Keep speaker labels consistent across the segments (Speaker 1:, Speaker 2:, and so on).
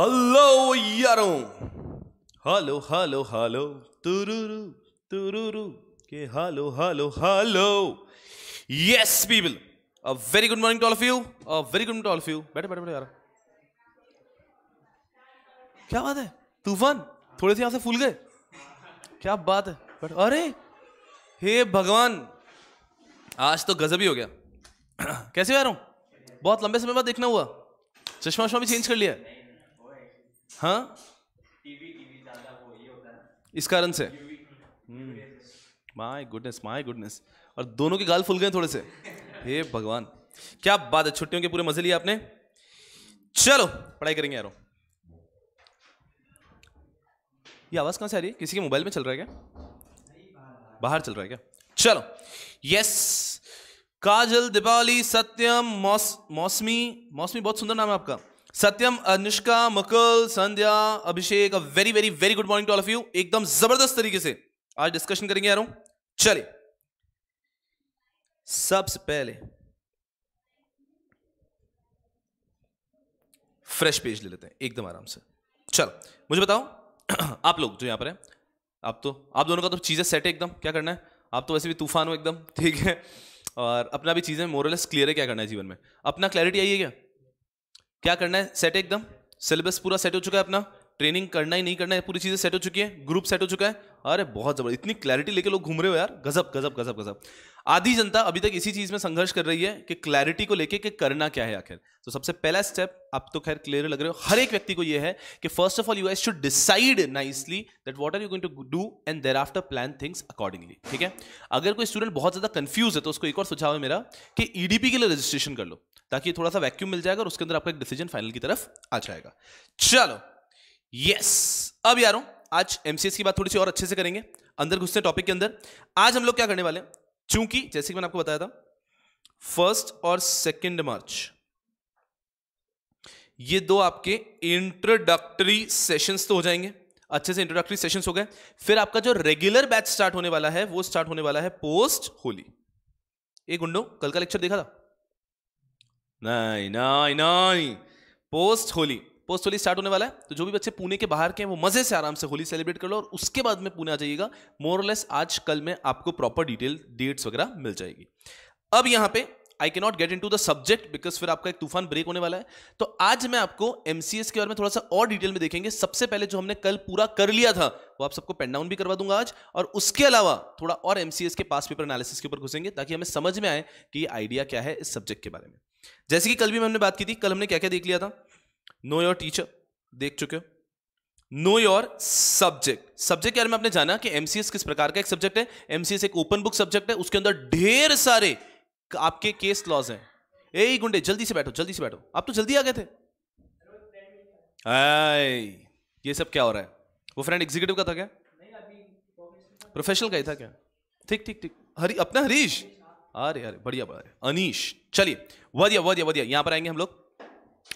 Speaker 1: Hello यारों hello hello hello तुरुरु तुरुरु के hello hello hello yes people a very good morning to all of you a very good to all of you बैठे बैठे बैठे यार क्या बात है तूफान थोड़े से यहां से फूल गए क्या बात है बट अरे हे भगवान आज तो गजब ही हो गया कैसे रहा हूं बहुत लंबे समय बाद देखना हुआ चश्मा वश्मा भी चेंज कर लिया है हाँ इस कारण से माय गुडनेस माय गुडनेस और दोनों के गाल फुल गए थोड़े से हे भगवान क्या बात है छुट्टियों के पूरे मजे लिए आपने चलो पढ़ाई करेंगे यारो ये आवाज़ कहां से आ रही है किसी के मोबाइल में चल रहा है क्या बाहर चल रहा है क्या चलो यस काजल दीपावली सत्यम मौस मौसमी मौसमी बहुत सुंदर नाम है आपका सत्यम अनुष्का मकल Sandhya Abhishek a very very very good morning to all of you एकदम जबरदस्त तरीके से आज डिस्कशन करेंगे यारों चले सबसे पहले फ्रेश पेज ले लेते हैं एकदम आराम से चलो मुझे बताओ आप लोग जो यहां पर हैं आप तो आप दोनों का तो चीज़ें सेट है एकदम क्या करना है आप तो वैसे भी तूफान हो एकदम ठीक है और अपना भी चीज़ें मोरलेस क्लियर है क्या करना है जीवन में अपना क्लैरिटी आई है क्या क्या करना है सेट एकदम सिलेबस पूरा सेट हो चुका है अपना ट्रेनिंग करना ही नहीं करना है पूरी चीज़ें सेट हो चुकी है ग्रुप सेट हो चुका है अरे बहुत जबरदस्त इतनी क्लैरिटी लेके लोग घूम रहे हो यार गजब गजब गजब गजब आधी जनता अभी तक इसी चीज़ में संघर्ष कर रही है कि क्लैरिटी को लेके कि करना क्या है आखिर तो सबसे पहला स्टेप आप तो खैर क्लियर लग रहे हो हर एक व्यक्ति को यह है कि first of all you us should decide nicely that what are you going to do and there thereafter plan things accordingly ठीक है अगर कोई स्टूडेंट बहुत ज़्यादा कंफ्यूज है तो उसको एक और सुझाव है मेरा कि ईडीपी e के लिए रजिस्ट्रेशन कर लो ताकि थोड़ा सा वैक्यूम मिल जाएगा और उसके अंदर आपका एक डिसीजन फाइनल की तरफ आ जाएगा चलो यस अब यारों आज एमसीएस की बात थोड़ी सी और अच्छे से करेंगे अंदर घुसते हैं टॉपिक के अंदर आज हम लोग क्या करने वाले हैं चूंकि जैसे कि मैंने आपको बताया था फर्स्ट और सेकेंड मार्च ये दो आपके इंट्रोडक्टरी सेशंस तो हो जाएंगे अच्छे से इंट्रोडक्टरी सेशंस हो गए फिर आपका जो रेगुलर बैच स्टार्ट होने वाला है वो स्टार्ट होने वाला है पोस्ट होली एक गुंडो कल का लेक्चर देखा था नहीं नहीं नहीं post Holi post Holi start होने वाला है तो जो भी बच्चे पुणे के बाहर के हैं वो मज़े से आराम से होली सेलिब्रेट कर लो और उसके बाद में पुणे आ जाइएगा मोरलेस आज कल में आपको प्रॉपर डिटेल डेट्स वगैरह मिल जाएगी अब यहां पे I can not get into the subject because फिर आपका एक तूफान ब्रेक होने वाला है तो आज मैं आपको एमसीएस के बारे में थोड़ा सा और डिटेल में देखेंगे सबसे पहले जो हमने कल पूरा कर लिया था वो आप सबको पेन डाउन भी करवा दूंगा आज और उसके अलावा थोड़ा और एमसीएस के पास पेपर एनालिसिस के ऊपर घुसेंगे ताकि हमें समझ में आए कि आइडिया क्या है इस सब्जेक्ट के बारे में जैसे कि कल भी हमने बात की थी कल हमने क्या क्या देख लिया था नो योर टीचर देख चुके हो नो योर सब्जेक्ट सब्जेक्ट के बारे में आपने जाना कि एमसीएस किस प्रकार का एक सब्जेक्ट है एमसीएस एक ओपन बुक सब्जेक्ट है उसके अंदर ढेर सारे आपके केस लॉज हैं ए गुंडे जल्दी से बैठो जल्दी से बैठो आप तो जल्दी आ गए थे आए, ये सब क्या हो रहा है वो फ्रेंड एग्जीक्यूटिव का था क्या प्रोफेशनल का ही था क्या ठीक ठीक ठीक हरी अपना हरीश अरे अरे बढ़िया बढ़िया अनीश चलिए वधिया वधिया वधिया यहां पर आएंगे हम लोग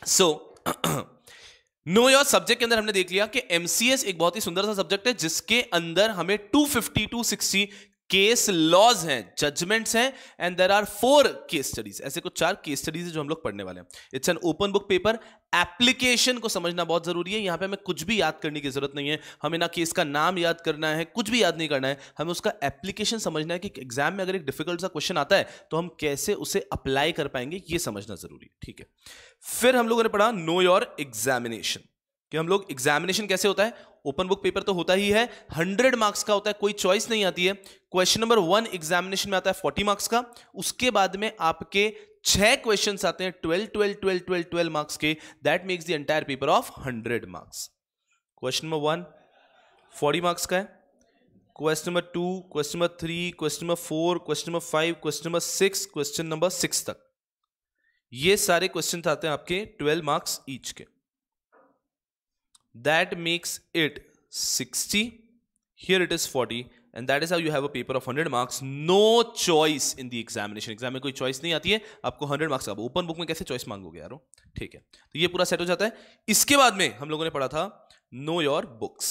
Speaker 1: so so, know your subject के अंदर हमने देख लिया कि एमसीएस एक बहुत ही सुंदर सा सब्जेक्ट है जिसके अंदर हमें 250 टू 60 केस लॉज हैं जजमेंट्स हैं and there are four case studies ऐसे कुछ चार केस स्टडीज जो हम लोग पढ़ने वाले हैं it's an open book paper application को समझना बहुत जरूरी है यहां पे हमें कुछ भी याद करने की जरूरत नहीं है हमें ना केस का नाम याद करना है कुछ भी याद नहीं करना है हमें उसका एप्लीकेशन समझना है कि एग्जाम में अगर एक डिफिकल्ट सा क्वेश्चन आता है तो हम कैसे उसे अप्लाई कर पाएंगे ये समझना जरूरी है ठीक है फिर हम लोगों ने पढ़ा नो योर एग्जामिनेशन कि हम लोग एग्जामिनेशन कैसे होता है ओपन बुक पेपर तो होता ही है हंड्रेड मार्क्स का होता है कोई चॉइस नहीं आती है क्वेश्चन नंबर वन एग्जामिनेशन में आता है फोर्टी मार्क्स का उसके बाद में आपके छह क्वेश्चन आते हैं twelve twelve twelve twelve twelve marks के that makes the paper of hundred marks question number one forty marks का है question number two question number three question number four question number five question number six question number six तक ये सारे question आते हैं आपके twelve marks each के that makes it 60 here it is 40 and that is how you have a paper of hundred marks no choice in the examination exam में कोई choice नहीं आती है आपको हंड्रेड मार्क्स का ओपन बुक में कैसे चॉइस मांगोगे यारो ठीक है तो ये पूरा सेट हो जाता है इसके बाद में हम लोगों ने पढ़ा था know your books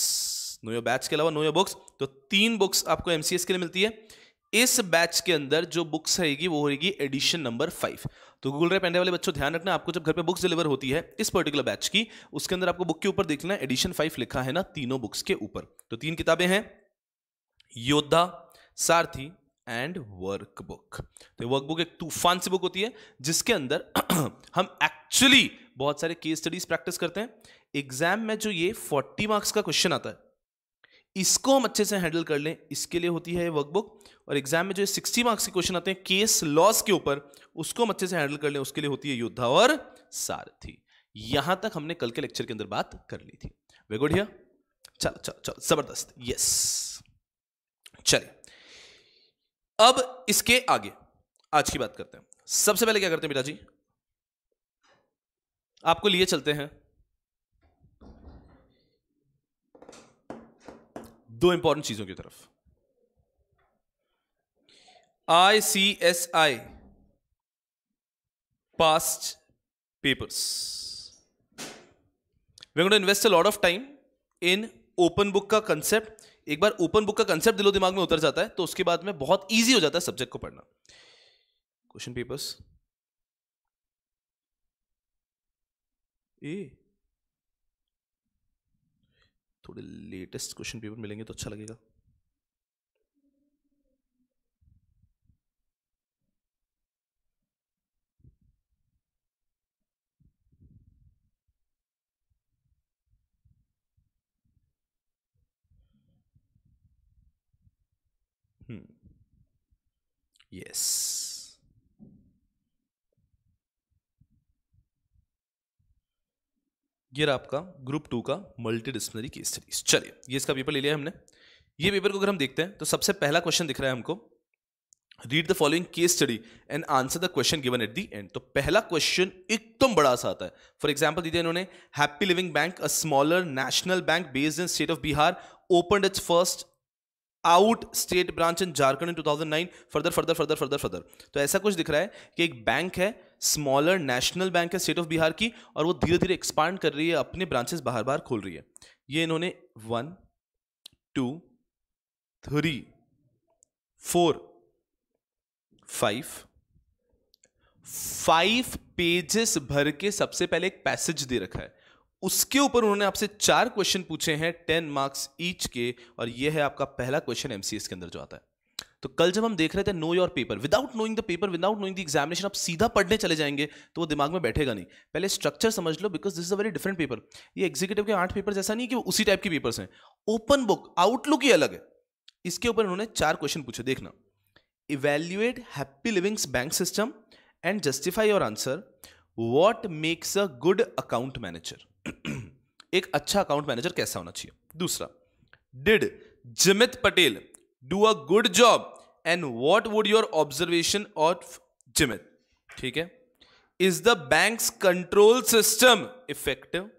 Speaker 1: know your batch के अलावा नो योर बुक्स तो तीन बुक्स आपको एमसीएस के लिए मिलती है इस बैच के अंदर जो बुक्स रहेगी वो होगी एडिशन नंबर फाइव तो गूगल ड्राइव पहनने वाले बच्चों ध्यान रखना आपको जब घर पे बुक्स डिलीवर होती है इस पर्टिकुलर बैच की उसके अंदर आपको बुक के ऊपर देखना एडिशन फाइव लिखा है ना तीनों बुक्स के ऊपर तो तीन किताबें हैं योद्धा सारथी एंड वर्कबुक तो वर्कबुक एक तूफान सी बुक होती है जिसके अंदर हम एक्चुअली बहुत सारे केस स्टडीज प्रैक्टिस करते हैं एग्जाम में जो ये 40 मार्क्स का क्वेश्चन आता है इसको हम अच्छे से हैंडल कर लें इसके लिए होती है वर्कबुक और एग्जाम में जो सिक्सटी मार्क्स के क्वेश्चन आते हैं केस लॉस के ऊपर उसको हम अच्छे से हैंडल कर लें उसके लिए होती है योद्धा और सारथी यहां तक हमने कल के लेक्चर के अंदर बात कर ली थी वे गुड हियर चलो चलो चलो जबरदस्त यस चलिए अब इसके आगे आज की बात करते हैं सबसे पहले क्या करते हैं बेटा जी आपको लिए चलते हैं दो इंपॉर्टेंट चीजों की तरफ I C S I past papers we going invest invest a lot of open book का कंसेप्ट एक बार ओपन बुक का कंसेप्ट दिलो दिमाग में उतर जाता है तो उसके बाद में बहुत ईजी हो जाता है सब्जेक्ट को पढ़ना क्वेश्चन पेपर्स ए थोड़े लेटेस्ट क्वेश्चन पेपर मिलेंगे तो अच्छा लगेगा यस hmm. ये रहा आपका ग्रुप टू का मल्टी डिस्प्लिनरी केस स्टडीज चलिए ये इसका पेपर ले लिया हमने ये पेपर को अगर हम देखते हैं तो सबसे पहला क्वेश्चन दिख रहा है हमको read the following case study and answer the question given at the end तो पहला क्वेश्चन एकदम बड़ा सा आता है फॉर एग्जाम्पल दीजिए इन्होंने happy living bank a smaller national bank based in state of Bihar open its first out state branch in Jharkhand in nine further further further further further तो ऐसा कुछ दिख रहा है कि एक बैंक है स्मॉलर नेशनल बैंक है स्टेट ऑफ बिहार की और वो धीरे धीरे एक्सपांड कर रही है अपने ब्रांचेस बाहर बाहर खोल रही है ये इन्होंने one two three four five five pages भर के सबसे पहले एक पैसेज दे रखा है उसके ऊपर उन्होंने आपसे चार क्वेश्चन पूछे हैं टेन मार्क्स ईच के और यह है आपका पहला क्वेश्चन एमसीएस के अंदर जो आता है तो कल जब हम देख रहे थे know your paper without knowing the paper without knowing the examination आप सीधा पढ़ने चले जाएंगे तो वो दिमाग में बैठेगा नहीं पहले स्ट्रक्चर समझ लो because this is a very different paper ये एग्जीक्यूटिव के आठ पेपर ऐसा नहीं कि उसी टाइप के पेपर्स हैं ओपन बुक आउटलुक ही अलग है इसके ऊपर उन्होंने चार क्वेश्चन पूछे देखना evaluate happy livings bank system and justify your answer what makes a good account manager एक अच्छा अकाउंट मैनेजर कैसा होना चाहिए दूसरा did Jimit Patel do a good job and what would your observation और जिमित ठीक है is the bank control system effective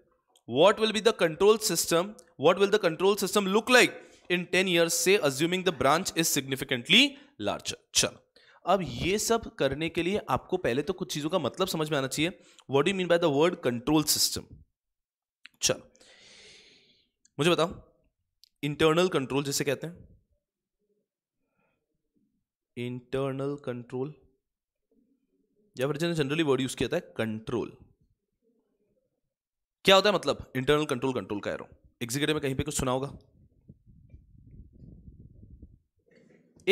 Speaker 1: what will be the control system what will the control system look like in ten year से assuming the branch is significantly larger चलो अब ये सब करने के लिए आपको पहले तो कुछ चीजों का मतलब समझ में आना चाहिए what you mean by the word control system चलो मुझे बताओ इंटरनल कंट्रोल जिसे कहते हैं इंटरनल कंट्रोल या फिर जिन्हें जनरली वर्ड यूज किया था है कंट्रोल क्या होता है मतलब इंटरनल कंट्रोल कंट्रोल कह रहा हूं एग्जीक्यूटिव में कहीं पे कुछ सुना होगा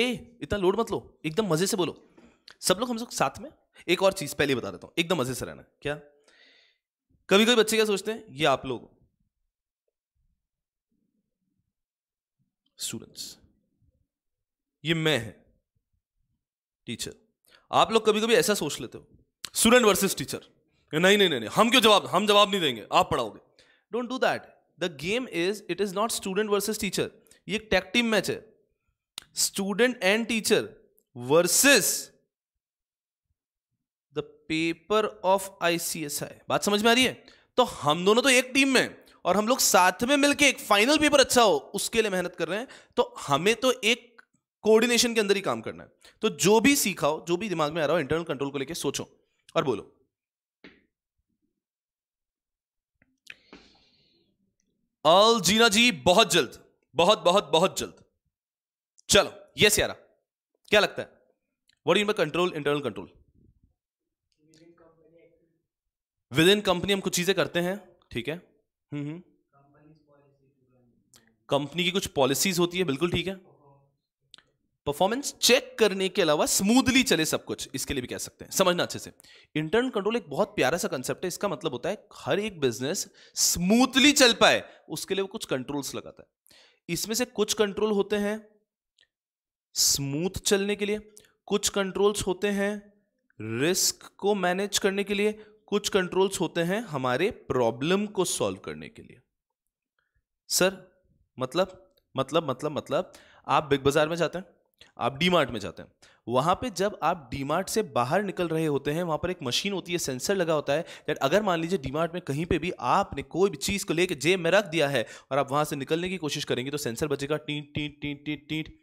Speaker 1: ए इतना लोड मत लो एकदम मजे से बोलो सब लोग हम लोग साथ में एक और चीज पहले बता देता हूं एकदम मजे से रहना क्या कभी कभी बच्चे क्या सोचते हैं ये आप लोग स्टूडेंट्स ये मैं है टीचर आप लोग कभी कभी ऐसा सोच लेते हो स्टूडेंट वर्सेस टीचर नहीं नहीं नहीं हम क्यों जवाब हम जवाब नहीं देंगे आप पढ़ाओगे don't do that the game is it is not student versus teacher ये एक टैग टीम मैच है student and teacher versus the paper of ICSI बात समझ में आ रही है तो हम दोनों तो एक टीम में और हम लोग साथ में मिलके एक फाइनल पेपर अच्छा हो उसके लिए मेहनत कर रहे हैं तो हमें तो एक कोऑर्डिनेशन के अंदर ही काम करना है तो जो भी सीखा हो जो भी दिमाग में आ रहा हो इंटरनल कंट्रोल को लेकर सोचो और बोलो अल जीना जी बहुत जल्द बहुत बहुत बहुत जल्द चलो यस यारा क्या लगता है what in control internal control within company हम कुछ चीजें करते हैं ठीक है कंपनी हम्म, हम्म। की कुछ पॉलिसीज होती है बिल्कुल ठीक है परफॉर्मेंस चेक करने के अलावा स्मूथली चले सब कुछ इसके लिए भी कह सकते हैं समझना अच्छे से इंटर्न कंट्रोल एक बहुत प्यारा सा कंसेप्ट है इसका मतलब होता है हर एक बिजनेस स्मूथली चल पाए उसके लिए वो कुछ कंट्रोल्स लगाता है इसमें से कुछ कंट्रोल होते हैं स्मूथ चलने के लिए कुछ कंट्रोल्स होते हैं रिस्क को मैनेज करने के लिए कुछ कंट्रोल्स होते हैं हमारे प्रॉब्लम को सॉल्व करने के लिए सर मतलब मतलब मतलब मतलब आप बिग बाजार में जाते हैं आप डी में जाते हैं वहाँ पे जब आप डी से बाहर निकल रहे होते हैं वहाँ पर एक मशीन होती है सेंसर लगा होता है दैट अगर मान लीजिए डी में कहीं पे भी आपने कोई भी चीज़ को लेके जेब में रख दिया है और आप वहाँ से निकलने की कोशिश करेंगे तो सेंसर बचेगा टीट टीट टीट टीट टीट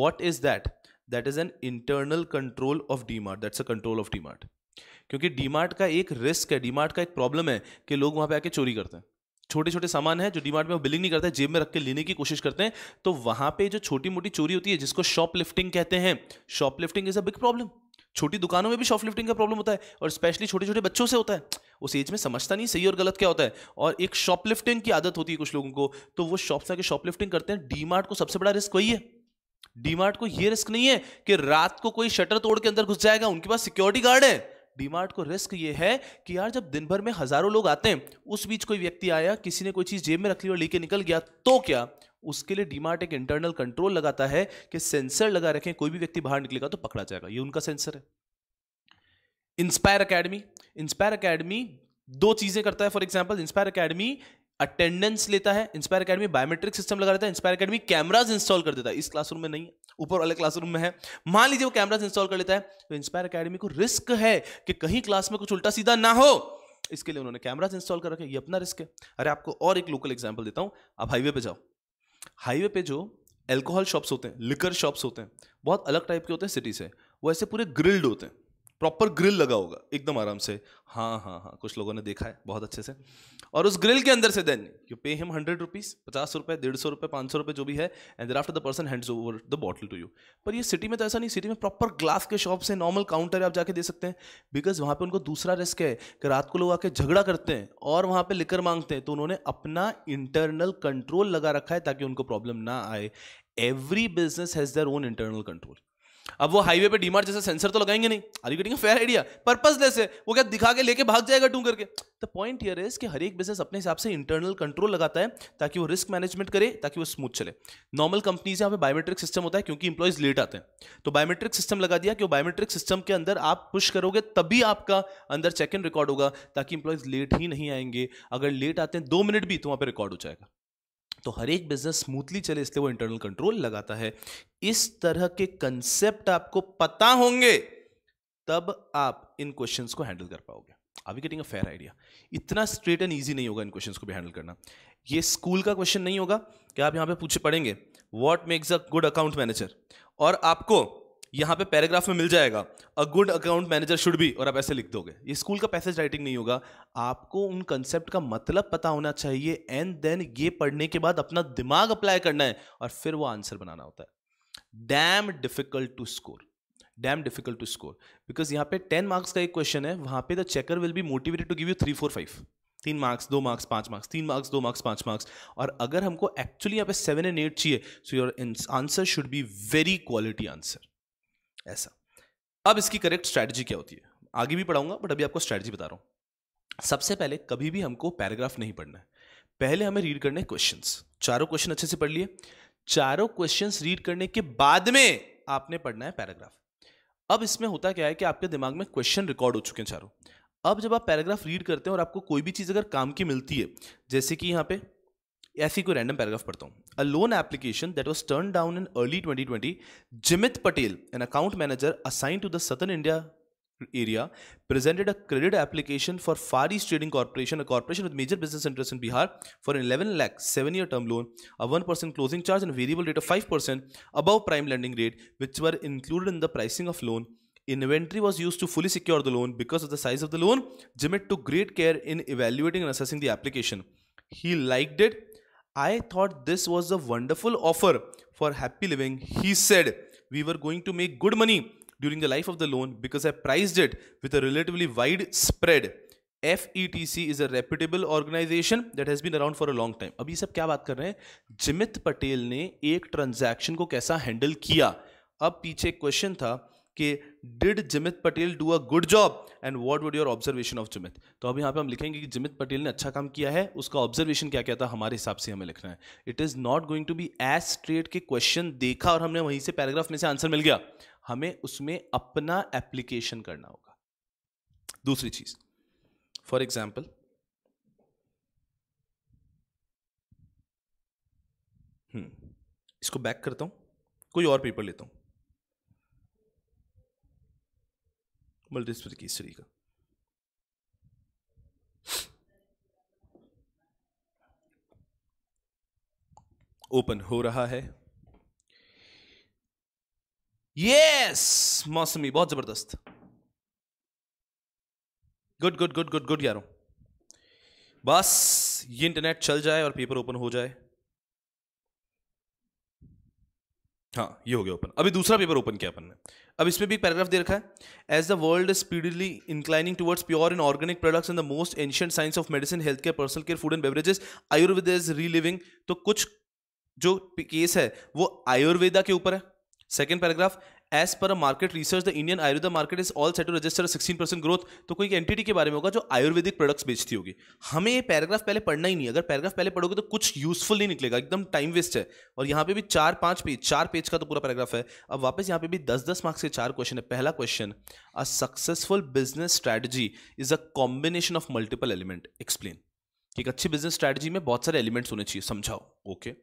Speaker 1: what is that that is an internal control of D Mart that's a control of D क्योंकि डी का एक रिस्क है डी का एक प्रॉब्लम है कि लोग वहाँ पर आके चोरी करते हैं छोटे छोटे सामान है जो डीमार्ट में वो बिलिंग नहीं करता है जेब में रख के लेने की कोशिश करते हैं तो वहां पे जो छोटी मोटी चोरी होती है जिसको शॉप लिफ्टिंग कहते हैं shoplifting is a big problem छोटी दुकानों में भी शॉप लिफ्टिंग का प्रॉब्लम होता है और स्पेशली छोटे छोटे बच्चों से होता है उस एज में समझता नहीं सही और गलत क्या होता है और एक शॉप लिफ्टिंग की आदत होती है कुछ लोगों को तो वो शॉप से आके शॉप लिफ्टिंग करते हैं डीमार्ट को सबसे बड़ा रिस्क वही है डीमार्ट को ये रिस्क नहीं है कि रात को कोई शटर तोड़ के अंदर घुस जाएगा उनके पास सिक्योरिटी गार्ड है डीमार्ट को रिस्क ये है कि यार जब दिन भर में हजारों लोग आते हैं उस बीच कोई व्यक्ति आया किसी ने कोई चीज़ जेब में रख ली और लेके निकल गया तो क्या उसके लिए डीमार्ट एक इंटरनल कंट्रोल लगाता है कि सेंसर लगा रखें कोई भी व्यक्ति बाहर निकलेगा तो पकड़ा जाएगा ये उनका सेंसर है इंस्पायर अकेडमी इंस्पायर अकेडमी दो चीज़ें करता है for example Inspire Academy attendance लेता है इंस्पायर अकेडमी बायोमेट्रिक सिस्टम लगा देता है इंस्पायर अकेडमी कैमराज इंस्टॉल कर देता है इस क्लासरूम में नहीं है ऊपर वाले क्लासरूम में है मान लीजिए वो कैमरा इंस्टॉल कर लेता है तो इंस्पायर अकेडमी को रिस्क है कि कहीं क्लास में कुछ उल्टा सीधा ना हो इसके लिए उन्होंने कैमराज इंस्टॉल कर रखे ये अपना रिस्क है अरे आपको और एक लोकल एग्जाम्पल देता हूँ आप हाईवे पे जाओ हाईवे पे जो एल्कोहल शॉप्स होते हैं लिकर शॉप्स होते हैं बहुत अलग टाइप के होते हैं सिटी से वो ऐसे पूरे ग्रिल्ड होते हैं प्रॉपर ग्रिल लगा होगा एकदम आराम से हाँ हाँ हाँ कुछ लोगों ने देखा है बहुत अच्छे से और उस ग्रिल के अंदर से then you pay him hundred rupees पचास रुपये डेढ़ सौ रुपये पाँच सौ रुपये जो भी है and there after the person hands over the bottle to you पर ये सिटी में तो ऐसा नहीं सिटी में प्रॉपर ग्लास के शॉप से नॉर्मल काउंटर आप जाके दे सकते हैं बिकॉज वहाँ पर उनको दूसरा रिस्क है कि रात को लोग आके झगड़ा करते हैं और वहाँ पर लिकर मांगते हैं तो उन्होंने अपना इंटरनल कंट्रोल लगा रखा है ताकि उनको प्रॉब्लम ना आए every business has their own internal control अब वो हाईवे पे डीमार्ट जैसे सेंसर तो लगाएंगे नहीं are you getting fair idea लेस है वो क्या दिखा के लेके भाग जाएगा टू करके द पॉइंट हियर इज कि हर एक बिजनेस अपने हिसाब से इंटरनल कंट्रोल लगाता है ताकि वो रिस्क मैनेजमेंट करे ताकि वो स्मूथ चले नॉर्मल कंपनीज यहाँ पे बायोमेट्रिक सिस्टम होता है क्योंकि इंप्लॉइज लेट आते हैं तो बायोमेट्रिक सिस्टम लगा दिया कि बायोमेट्रिक सिस्टम के अंदर आप पुश करोगे तभी आपका अंदर चेक इन रिकॉर्ड होगा ताकि इंप्लॉइज लेट ही नहीं आएंगे अगर लेट आते हैं दो मिनट भी तो वहाँ पर रिकॉर्ड हो जाएगा तो हर एक बिजनेस स्मूथली चले इसलिए वो इंटरनल कंट्रोल लगाता है इस तरह के कंसेप्ट आपको पता होंगे तब आप इन क्वेश्चंस को हैंडल कर पाओगे are we getting a fair idea इतना स्ट्रेट एंड ईजी नहीं होगा इन क्वेश्चन को भी हैंडल करना ये स्कूल का क्वेश्चन नहीं होगा कि आप यहाँ पे पूछे पढ़ेंगे what makes a good account manager और आपको यहाँ पे पैराग्राफ में मिल जाएगा a good account manager should be और आप ऐसे लिख दोगे ये स्कूल का पैसेज राइटिंग नहीं होगा आपको उन कंसेप्ट का मतलब पता होना चाहिए एंड देन ये पढ़ने के बाद अपना दिमाग अप्लाई करना है और फिर वो आंसर बनाना होता है damn difficult to score damn difficult to score because यहाँ पे टेन मार्क्स का एक क्वेश्चन है वहाँ पे the checker will be motivated to give you three four five तीन मार्क्स दो मार्क्स पांच मार्क्स तीन मार्क्स दो मार्क्स पांच मार्क्स और अगर हमको एक्चुअली यहाँ पे सेवन एंड एट चाहिए so your answer should be very quality answer ऐसा अब इसकी करेक्ट स्ट्रैटेजी क्या होती है आगे भी पढ़ाऊंगा बट अभी आपको स्ट्रैटेजी बता रहा हूँ सबसे पहले कभी भी हमको पैराग्राफ नहीं पढ़ना है पहले हमें रीड करने क्वेश्चन चारों क्वेश्चन अच्छे से पढ़ लिए चारों क्वेश्चन रीड करने के बाद में आपने पढ़ना है पैराग्राफ अब इसमें होता क्या है कि आपके दिमाग में क्वेश्चन रिकॉर्ड हो चुके हैं चारों अब जब आप पैराग्राफ रीड करते हैं और आपको कोई भी चीज़ अगर काम की मिलती है जैसे कि यहाँ पे ऐसी कोई रैंडम पैराग्राफ पढ़ता हूँ a loan application that was turn down in early 2020 Jimit Patel an account manager assign to the southern India area presented a credit application for Far Trading Corporation, a corporation with major business interests in Bihar, for an 11 lakh 7 year term loan, a 1% closing charge, and a variable rate of 5% above prime lending rate, which were included in the pricing of loan. Inventory was used to fully secure the loan because of the size of the loan. Jimit took great care in evaluating and assessing the application. He liked it I thought this was a wonderful offer for happy living he said we were going to make good money during the life of the loan because I price it with relatively wide spread F E T C is a reputable organisation that has been around for a long time अभी सब क्या बात कर रहे हैं जिमित पटेल ने एक transaction को कैसा हैंडल किया अब पीछे क्वेश्चन था कि did Jimit Patel do a good job and what would your observation of Jimit तो अब यहाँ पे हम लिखेंगे कि जिमित पटेल ने अच्छा काम किया है उसका ऑब्जर्वेशन क्या क्या था हमारे हिसाब से हमें लिखना है it is not going to be as straight के क्वेश्चन देखा और हमने वहीं से पैराग्राफ में से आंसर मिल गया हमें उसमें अपना एप्लीकेशन करना होगा दूसरी चीज़ फॉर एग्जाम्पल हम्म, इसको बैक करता हूँ कोई और पेपर लेता हूँ मल्टीस्पर स्त्री का ओपन हो रहा है यस मौसमी बहुत जबरदस्त good good good good good यारो बस ये इंटरनेट चल जाए और पेपर ओपन हो जाए हाँ ये हो गया ओपन अभी दूसरा पेपर ओपन किया अपन ने अब इसमें भी पैराग्राफ दे रखा है as the world is speedily inclining towards pure and organic products in the most ancient science of medicine health care personal care food and beverages Ayurveda is reliving तो कुछ जो केस है वो आयुर्वेदा के ऊपर है second paragraph as per market research the Indian Ayurveda market is all set to register sixteen percent growth तो कोई एंटिटी के बारे में होगा जो आयुर्वेदिक प्रोडक्ट्स बेचती होगी हमें ये पैराग्राफ पहले पढ़ना ही नहीं अगर पैराग्राफ पहले पढ़ोगे तो कुछ यूजफुल नहीं निकलेगा एकदम टाइम वेस्ट है और यहाँ पे भी चार पांच पेज चार पेज का तो पूरा पैराग्राफ है अब वापस यहाँ पे भी दस दस मार्क्स के चार क्वेश्चन है पहला question a successful business strategy is a combination of multiple element explain एक अच्छी बिजनेस स्ट्रैटेजी में बहुत सारे एलिमेंट्स होने चाहिए समझाओ okay okay.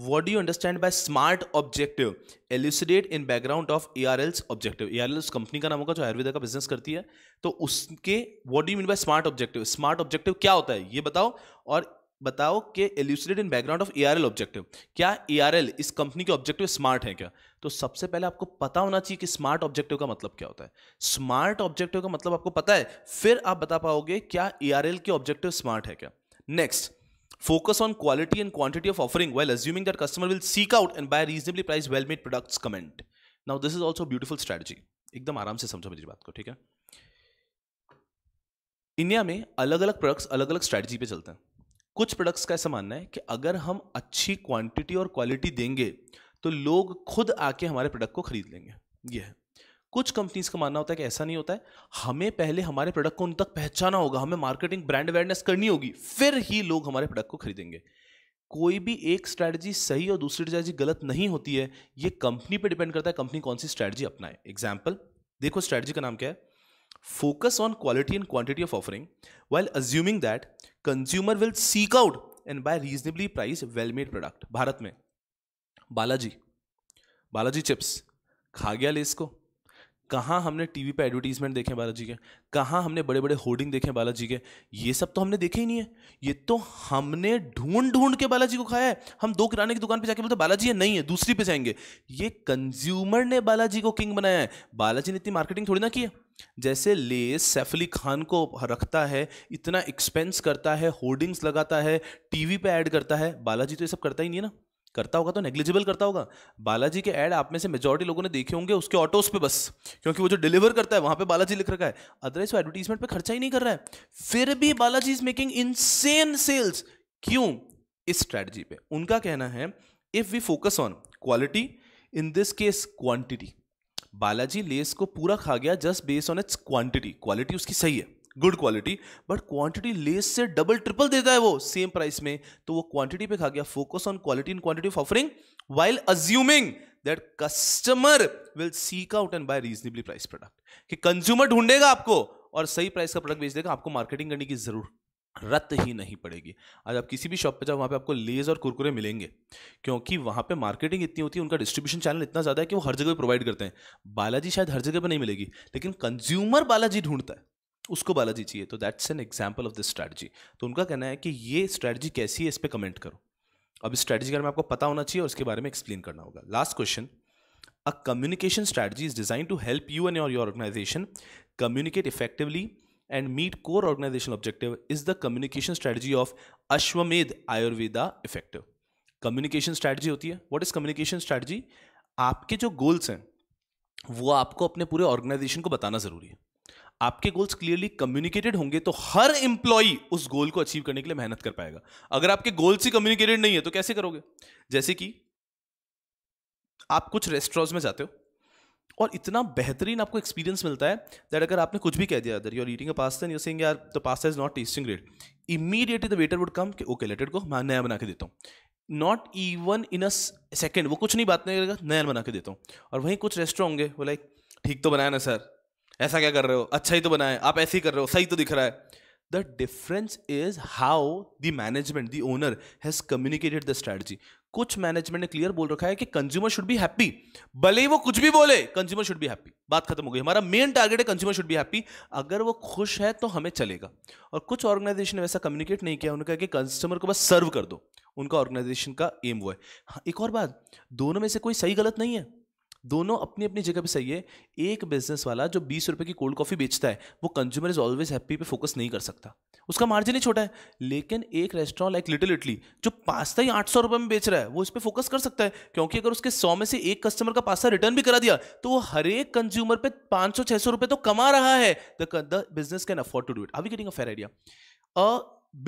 Speaker 1: What do understand by smart objective objective elucidate in background of A R L's objective A R L's company का नाम होगा जो आयुर्वेदा का बिजनेस करती है तो उसके what do mean by smart objective smart objective क्या होता है ये बताओ और बताओ कि elucidate in background of A R L objective क्या ए आर एल इस कंपनी के ऑब्जेक्टिव स्मार्ट है क्या तो सबसे पहले आपको पता होना चाहिए कि स्मार्ट ऑब्जेक्टिव का मतलब क्या होता है स्मार्ट ऑब्जेक्टिव का मतलब आपको पता है फिर आप बता पाओगे क्या ए आर एल के ऑब्जेक्टिव स्मार्ट है क्या next Focus on quality and quantity of offering while assuming that customer will seek out and buy reasonably priced well-made products comment. Now this is also a beautiful strategy. एकदम आराम से समझो मेरी बात को ठीक है इंडिया में अलग अलग प्रोडक्ट्स अलग अलग स्ट्रैटेजी पे चलते हैं कुछ प्रोडक्ट्स का ऐसा मानना है कि अगर हम अच्छी क्वांटिटी और क्वालिटी देंगे तो लोग खुद आके हमारे प्रोडक्ट को खरीद लेंगे ये है कुछ कंपनीज का मानना होता है कि ऐसा नहीं होता है हमें पहले हमारे प्रोडक्ट को उन तक पहचाना होगा हमें मार्केटिंग ब्रांड अवेयरनेस करनी होगी फिर ही लोग हमारे प्रोडक्ट को खरीदेंगे कोई भी एक स्ट्रैटेजी सही और दूसरी स्ट्रैटेजी गलत नहीं होती है ये कंपनी पे डिपेंड करता है कंपनी कौन सी स्ट्रैटेजी अपनाए एग्जाम्पल देखो स्ट्रैटेजी का नाम क्या है focus on quality and quantity of offering well assuming that consumer will seek out and buy reasonably price well made product Bharat में बालाजी बालाजी चिप्स खा गया ले इसको कहाँ हमने टीवी पर एडवर्टीजमेंट देखे बालाजी के कहाँ हमने बड़े बड़े होर्डिंग देखे बालाजी के ये सब तो हमने देखे ही नहीं है ये तो हमने ढूंढ ढूंढ के बालाजी को खाया है हम दो किराने की दुकान पे जाके बोलते बालाजी ये नहीं है दूसरी पे जाएंगे ये कंज्यूमर ने बालाजी को किंग बनाया है बालाजी ने इतनी मार्केटिंग थोड़ी ना की है जैसे लेस सैफ अली खान को रखता है इतना एक्सपेंस करता है होर्डिंग्स लगाता है टीवी पे ऐड करता है बालाजी तो ये सब करता ही नहीं है ना करता होगा तो नेग्लिजिबल करता होगा बालाजी के ऐड आप में से मेजोरिटी लोगों ने देखे होंगे उसके ऑटोस पे बस क्योंकि वो जो डिलीवर करता है वहां पे बालाजी लिख रखा है अदरवाइज वो एडवर्टीजमेंट पे खर्चा ही नहीं कर रहा है फिर भी Balaji is making insane sales क्यों इस स्ट्रेटजी पे उनका कहना है if we focus on quality in this case quantity Balaji Lay's को पूरा खा गया just based on its quantity quality उसकी सही है good quality but quantity Lay's से डबल ट्रिपल देता है वो सेम प्राइस में तो वो क्वांटिटी पे खा गया focus on quality in quantity of offering while assuming that customer will seek out and buy reasonably price product कि कंज्यूमर ढूंढेगा आपको और सही प्राइस का प्रोडक्ट बेच देगा आपको मार्केटिंग करने की जरूरत रत ही नहीं पड़ेगी आज आप किसी भी शॉप पे जाओ वहाँ पे आपको लेज और कुरकुरे मिलेंगे क्योंकि वहाँ पे मार्केटिंग इतनी होती है उनका डिस्ट्रीब्यूशन चैनल इतना ज़्यादा है कि वो हर जगह प्रोवाइड करते हैं बालाजी शायद हर जगह पे नहीं मिलेगी लेकिन कंज्यूमर बालाजी ढूंढता है उसको बालाजी चाहिए तो that's an example of this strategy तो उनका कहना है कि ये स्ट्रैटेजी कैसी है इस पर कमेंट करो अब इस स्ट्रैटेजी के बारे में आपको पता होना चाहिए और उसके बारे में एक्सप्लेन करना होगा last question a communication strategy is design to help you and your organisation communicate effectively and meet core organisation objective is the communication strategy of Ashwamedh Ayurveda effective communication strategy होती है वॉट इज कम्युनिकेशन स्ट्रैटेजी आपके जो goals हैं वो आपको अपने पूरे organisation को बताना जरूरी है आपके गोल्स क्लियरली कम्युनिकेटेड होंगे तो हर एम्प्लॉई उस गोल को अचीव करने के लिए मेहनत कर पाएगा अगर आपके गोल्स ही कम्युनिकेटेड नहीं है तो कैसे करोगे जैसे कि आप कुछ रेस्टोरेंट्स में जाते हो और इतना बेहतरीन आपको एक्सपीरियंस मिलता है दैट अगर आपने कुछ भी कह दिया other you're eating a pasta and you यार the pasta is not tasting great immediately the waiter would come कि ओके लेटेड को मैं नया बना के देता हूँ not even in a second वो कुछ नहीं बात नहीं करेगा नया बना के देता हूँ और वहीं कुछ रेस्टोरेंट होंगे वो लाइक ठीक तो बनाया ना सर ऐसा क्या कर रहे हो अच्छा ही तो बनाए आप ऐसे ही कर रहे हो सही तो दिख रहा है the difference is how the management the owner has communicated the strategy कुछ मैनेजमेंट ने क्लियर बोल रखा है कि कंज्यूमर शुड बी हैप्पी भले ही वो कुछ भी बोले कंज्यूमर शुड बी हैप्पी बात खत्म हो गई हमारा मेन टारगेट है कंज्यूमर शुड बी हैप्पी अगर वो खुश है तो हमें चलेगा और कुछ ऑर्गेनाइजेशन ने वैसा कम्युनिकेट नहीं किया उन्होंने कहा कि कंज्यूमर को बस सर्व कर दो उनका ऑर्गेनाइजेशन का एम वो है हाँ, एक और बात दोनों में से कोई सही गलत नहीं है दोनों अपनी अपनी जगह पे सही है एक बिजनेस वाला जो बीस रुपए की कोल्ड कॉफ़ी बेचता है वो कंज्यूमर इज ऑलवेज हैप्पी पे फोकस नहीं कर सकता उसका मार्जिन ही छोटा है लेकिन एक रेस्टोरेंट लाइक लिटिल इटली जो पास्ता ही आठ सौ रुपए में बेच रहा है वो इस पर फोकस कर सकता है क्योंकि अगर उसके सौ में से एक कस्टमर का पास्ता रिटर्न भी करा दिया तो वो हर एक कंज्यूमर पे पांच सौ छह सौ रुपए तो कमा रहा है the business can afford to do it are we getting a fair idea a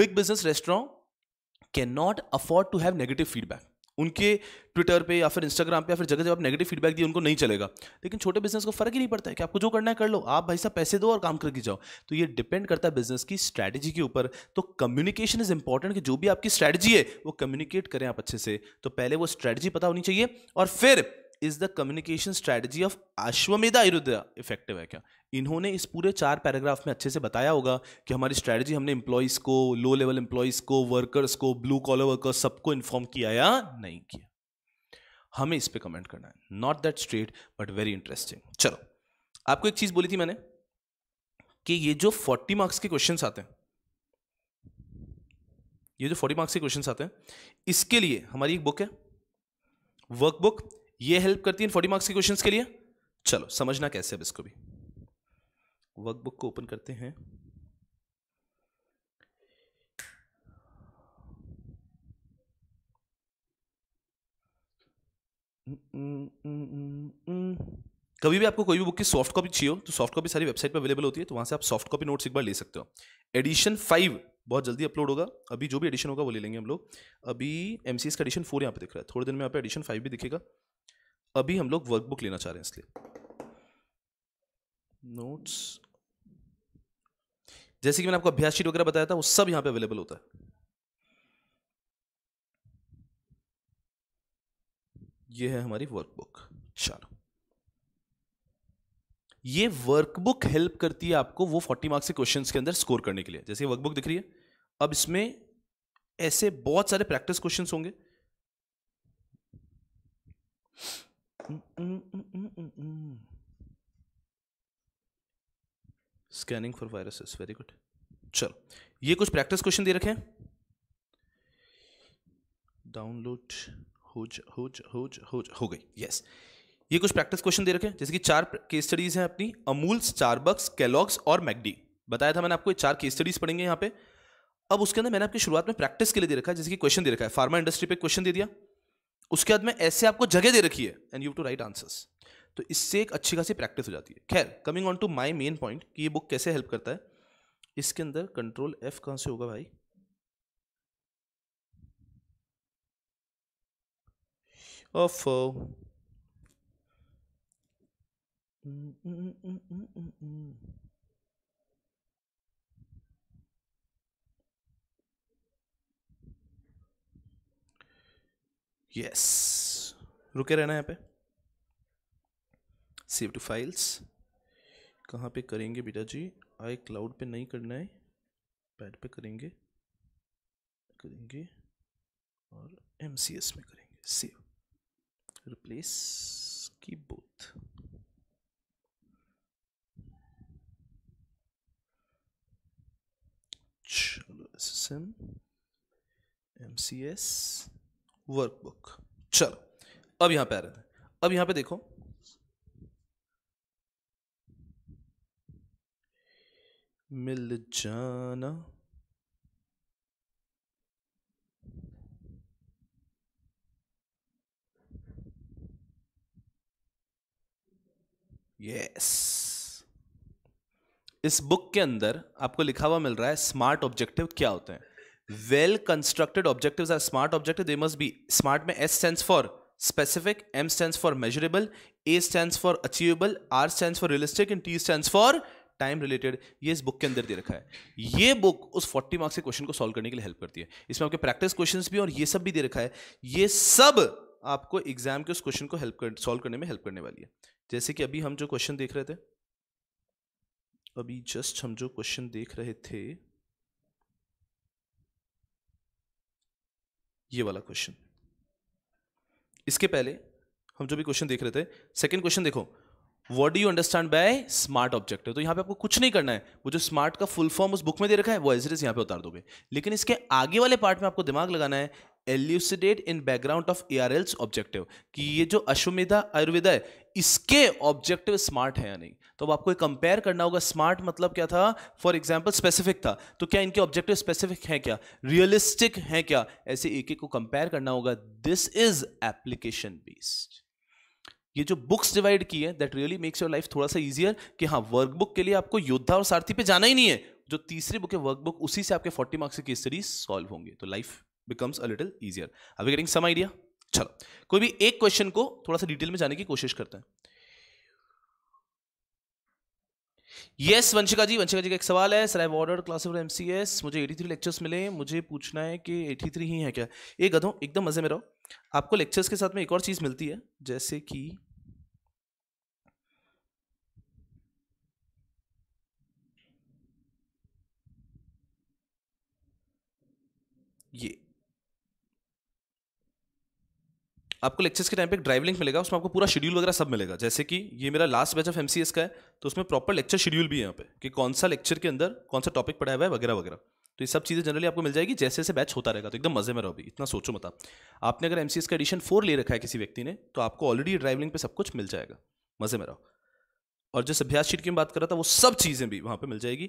Speaker 1: big business restaurant can not afford to have negative feedback उनके ट्विटर पे या फिर इंस्टाग्राम पे या फिर जगह जब आप नेगेटिव फीडबैक दिए उनको नहीं चलेगा लेकिन छोटे बिजनेस को फर्क ही नहीं पड़ता है कि आपको जो करना है कर लो आप भाई साहब पैसे दो और काम करके जाओ तो ये डिपेंड करता है बिजनेस की स्ट्रैटेजी के ऊपर तो कम्युनिकेशन इज इंपॉर्टेंट कि जो भी आपकी स्ट्रैटेजी है वो कम्युनिकेट करें आप अच्छे से तो पहले वो स्ट्रैटेजी पता होनी चाहिए और फिर is the communication strategy of Ashwamedha Ayurveda effective है क्या इन्होंने इस पूरे चार पैराग्राफ में अच्छे से बताया होगा कि हमारी स्ट्रेटजी हमने एम्प्लॉयज़ को लो लेवल एम्प्लॉयज़ को वर्कर्स को ब्लू कॉलर वर्कर्स सबको इन्फॉर्म किया या नहीं किया हमें इस पर कमेंट करना है not that straight but very interesting चलो आपको एक चीज़ बोली थी मैंने कि ये जो फोर्टी मार्क्स के क्वेश्चन आते हैं ये जो फोर्टी मार्क्स के क्वेश्चन आते हैं इसके लिए हमारी एक बुक है वर्कबुक ये हेल्प करती है फोर्टी मार्क्स के क्वेश्चंस के लिए चलो समझना कैसे अब इसको भी वर्कबुक को ओपन करते हैं कभी भी आपको कोई भी बुक की सॉफ्ट कॉपी चाहिए हो तो सॉफ्ट कॉपी सारी वेबसाइट पर अवेलेबल होती है तो वहां से आप सॉफ्ट कॉपी नोट्स एक बार ले सकते हो एडिशन फाइव बहुत जल्दी अपलोड होगा अभी जो भी एडिशन होगा वो ले लेंगे हम लोग अभी एमसीएस का एडिशन फोर यहाँ पे दिख रहा है थोड़े दिन में यहाँ पे एडिशन फाइव भी दिखेगा अभी हम लोग वर्कबुक लेना चाह रहे हैं इसलिए नोट्स जैसे कि मैंने आपको अभ्यास शीट वगैरह बताया था वो सब यहां पे अवेलेबल होता है ये है हमारी वर्कबुक चलो ये वर्कबुक हेल्प करती है आपको वो 40 मार्क्स के क्वेश्चंस के अंदर स्कोर करने के लिए जैसे वर्कबुक दिख रही है अब इसमें ऐसे बहुत सारे प्रैक्टिस क्वेश्चंस होंगे scanning for viruses very good चलो ये कुछ प्रैक्टिस क्वेश्चन दे रखे हैं डाउनलोड हो हो हो हो हो गई यस ये कुछ प्रैक्टिस क्वेश्चन दे रखे हैं जैसे कि चार केस स्टडीज हैं अपनी अमूल स्टारबक्स कैलॉग्स और मैगडी बताया था मैंने आपको ये चार केस स्टडीज पढ़ेंगे यहाँ पे अब उसके अंदर मैंने आपकी शुरुआत में प्रैक्टिस के लिए दे रखा है जैसे कि क्वेश्चन दे रखा है फार्मा इंडस्ट्री पे क्वेश्चन दे दिया उसके बाद में ऐसे आपको जगह दे रखी है and you to write answers तो इससे एक अच्छी खासी प्रैक्टिस हो जाती है खैर coming on to my main point कि ये बुक कैसे हेल्प करता है इसके अंदर कंट्रोल एफ कहां से होगा भाई of uh, mm, mm, mm, mm, mm, mm. Yes रुके रहना यहाँ पे सेव टू फाइल्स कहाँ पे करेंगे बेटा जी आई क्लाउड पे नहीं करना है पैड पे करेंगे करेंगे और एम सी एस में करेंगे सेव रिप्लेस की बोथ चलो S M M C S workbook चलो अब यहां पे आ रहे थे अब यहां पे देखो मिल जाना यस yes. इस बुक के अंदर आपको लिखा हुआ मिल रहा है स्मार्ट ऑब्जेक्टिव क्या होते हैं well constructed objective are smart objective they must be smart में S sense for specific M stands for measurable A stands for achievable R stands for realistic and T stands for time related ये इस book के अंदर दे रखा है ये book उस 40 marks के क्वेश्चन को सॉल्व करने के लिए हेल्प करती है इसमें आपके प्रैक्टिस क्वेश्चन भी और ये सब भी दे रखा है ये सब आपको एग्जाम के उस क्वेश्चन को हेल्प कर सॉल्व करने में हेल्प करने वाली है जैसे कि अभी हम जो क्वेश्चन देख रहे थे अभी जस्ट हम जो क्वेश्चन देख रहे थे ये वाला क्वेश्चन इसके पहले हम जो भी क्वेश्चन देख रहे थे सेकेंड क्वेश्चन देखो what do you understand by smart object तो यहां पे आपको कुछ नहीं करना है वो जो स्मार्ट का फुल फॉर्म उस बुक में दे रखा है वो एजरेस यहां पे उतार दोगे लेकिन इसके आगे वाले पार्ट में आपको दिमाग लगाना है elucidate in background of A R L's objective कि ये जो अश्वमेधा आयुर्वेदा है इसके ऑब्जेक्टिव स्मार्ट है या नहीं तो अब आपको कंपेयर करना होगा स्मार्ट मतलब क्या था फॉर एग्जाम्पल स्पेसिफिक था तो क्या इनके ऑब्जेक्टिव स्पेसिफिक हैं क्या रियलिस्टिक हैं क्या ऐसे एक एक को कंपेयर करना होगा दिस इज एप्लीकेशन बेस्ड ये जो बुक्स डिवाइड की है that really makes your life थोड़ा सा इजियर कि हाँ वर्कबुक के लिए आपको योद्धा और सारथी पे जाना ही नहीं है जो तीसरी बुक है वर्कबुक उसी से आपके 40 मार्क्स की स्टडीज सॉल्व होंगे तो life becomes a little easier अभी गेटिंग सम आइडिया चलो कोई भी एक क्वेश्चन को थोड़ा सा डिटेल में जाने की कोशिश करते हैं यस वंशिका जी वंशिका जी का एक सवाल है sir I order class M C S मुझे 83 लेक्चर्स मिले मुझे पूछना है कि 83 ही है क्या ये गधो एकदम मज़े में रहो आपको लेक्चर्स के साथ में एक और चीज़ मिलती है जैसे कि ये आपको लेक्चर्स के टाइम पे एक ड्राइव लिंक मिलेगा उसमें आपको पूरा शेड्यूल वगैरह सब मिलेगा जैसे कि ये मेरा लास्ट बैच ऑफ एम का है तो उसमें प्रॉपर लेक्चर शेड्यूल भी है यहाँ पे कि कौन सा लेक्चर के अंदर कौन सा टॉपिक पढ़ाया हुआ है वगैरह वगैरह तो ये सब चीज़ें जनरली आपको मिल जाएगी जैसे जैसे बैच होता रहेगा तो एकदम मजे में रहो भी इतना सोचो मत आप आपने अगर एम का एडिशन फोर ले रखा है किसी व्यक्ति ने तो आपको ऑलरेडी ड्राइव लिंक पर सब कुछ मिल जाएगा मजे में रहो और जिस अभ्यास शीट की मैं बात कर रहा था वो सब चीज़ें भी वहाँ पर मिल जाएगी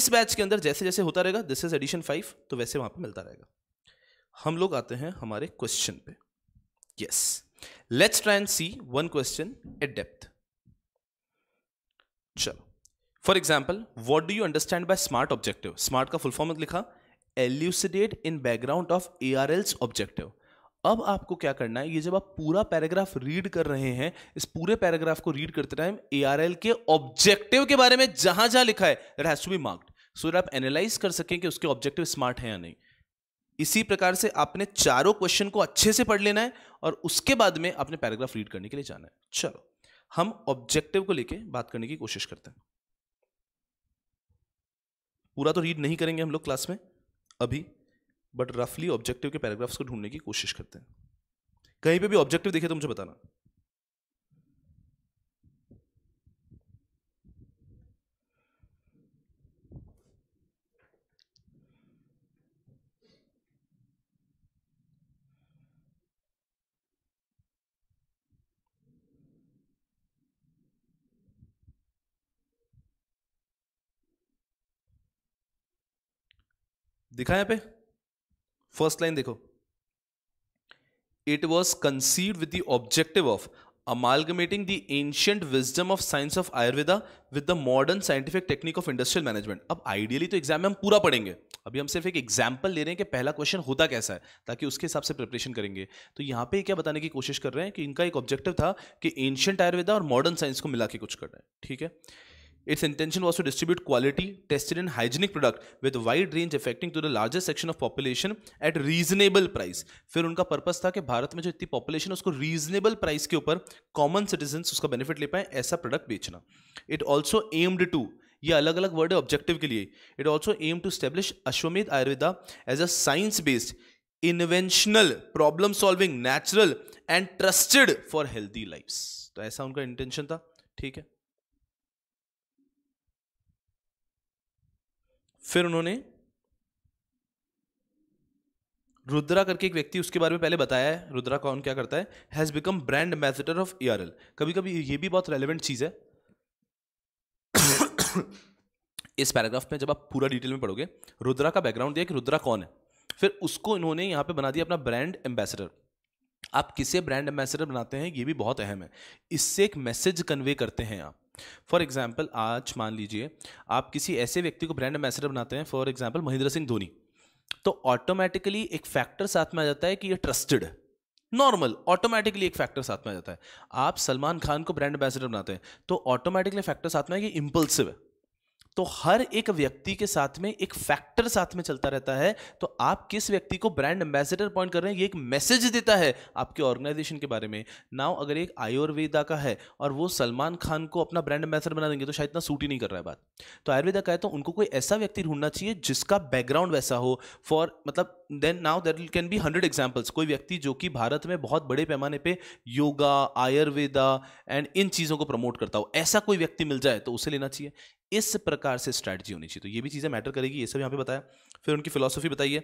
Speaker 1: इस बैच के अंदर जैसे जैसे होता रहेगा दिस इज एडिशन फाइव तो वैसे वहाँ पर मिलता रहेगा हम लोग आते हैं हमारे क्वेश्चन पे Yes. Let's try and see one question at depth. चलो for example what do you understand by smart objective smart का फुल फॉर्म लिखा elucidate in background of A R objective अब आपको क्या करना है ये जब आप पूरा पैराग्राफ रीड कर रहे हैं इस पूरे पैराग्राफ को रीड करते टाइम ए आर एल के ऑब्जेक्टिव के बारे में जहां जहां लिखा है it has to be marked so that आप एनालाइज कर सकें कि उसके ऑब्जेक्टिव स्मार्ट है या नहीं इसी प्रकार से आपने चारों क्वेश्चन को अच्छे से पढ़ लेना है और उसके बाद में आपने पैराग्राफ रीड करने के लिए जाना है चलो हम ऑब्जेक्टिव को लेके बात करने की कोशिश करते हैं पूरा तो रीड नहीं करेंगे हम लोग क्लास में अभी बट रफली ऑब्जेक्टिव के पैराग्राफ्स को ढूंढने की कोशिश करते हैं कहीं पे भी ऑब्जेक्टिव देखे तो मुझे बताना दिखा यहाँ पे फर्स्ट लाइन देखो it was conceived with the objective of amalgamating the ancient wisdom of science of ayurveda with the modern scientific technique of industrial management अब आइडियली तो एग्जाम में हम पूरा पढ़ेंगे अभी हम सिर्फ एक एग्जाम्पल ले रहे हैं कि पहला क्वेश्चन होता कैसा है ताकि उसके हिसाब से प्रिपरेशन करेंगे तो यहाँ पे क्या बताने की कोशिश कर रहे हैं कि इनका एक ऑब्जेक्टिव था कि एंशियंट आयुर्वेदा और मॉडर्न साइंस को मिला के कुछ करना है ठीक है Its intention was to distribute quality, tested and hygienic product with wide range affecting to the largest section of population at reasonable price. फिर उनका purpose था कि भारत में जो इतनी population है उसको reasonable price के ऊपर common citizens उसका benefit ले पाएं ऐसा product बेचना It also aimed to ये अलग अलग वर्ड है ऑब्जेक्टिव के लिए it also aim to establish Ashwamedh Ayurveda as a science based unconventional problem solving natural and trusted for healthy life तो ऐसा उनका इंटेंशन था ठीक है फिर उन्होंने रुद्रा करके एक व्यक्ति उसके बारे में पहले बताया है रुद्रा कौन क्या करता है has become brand ambassador of E कभी कभी ये भी बहुत रेलिवेंट चीज़ है इस पैराग्राफ में जब आप पूरा डिटेल में पढ़ोगे रुद्रा का बैकग्राउंड दिया कि रुद्रा कौन है फिर उसको इन्होंने यहां पे बना दिया अपना ब्रांड एम्बेसडर आप किसे ब्रांड एम्बेसडर बनाते हैं ये भी बहुत अहम है इससे एक मैसेज कन्वे करते हैं आप फॉर एग्जाम्पल आज मान लीजिए आप किसी ऐसे व्यक्ति को ब्रांड एम्बेसडर बनाते हैं फॉर एग्जाम्पल महेंद्र सिंह धोनी तो ऑटोमेटिकली एक फैक्टर साथ में आ जाता है कि ये ट्रस्टेड है नॉर्मल ऑटोमेटिकली एक फैक्टर साथ में आ जाता है आप सलमान खान को ब्रांड एम्बेसडर बनाते हैं तो ऑटोमेटिकली फैक्टर साथ में है कि इम्पल्सिव है तो हर एक व्यक्ति के साथ में एक फैक्टर साथ में चलता रहता है तो आप किस व्यक्ति को ब्रांड एम्बेसडर अपॉइंट कर रहे हैं ये एक मैसेज देता है आपके ऑर्गेनाइजेशन के बारे में नाउ अगर एक आयुर्वेदा का है और वो सलमान खान को अपना ब्रांड एम्बेसडर बना देंगे तो शायद इतना सूट ही नहीं कर रहा है बात तो आयुर्वेदा का है तो उनको कोई ऐसा व्यक्ति ढूंढना चाहिए जिसका बैकग्राउंड वैसा हो फॉर मतलब then now there can be hundred examples कोई व्यक्ति जो कि भारत में बहुत बड़े पैमाने पर योगा आयुर्वेदा एंड इन चीज़ों को प्रमोट करता हो ऐसा कोई व्यक्ति मिल जाए तो उसे लेना चाहिए इस प्रकार से स्ट्रैटेजी होनी चाहिए तो ये भी चीज़ें मैटर करेगी ये सब यहाँ पे बताया फिर उनकी फिलोसफी बताइए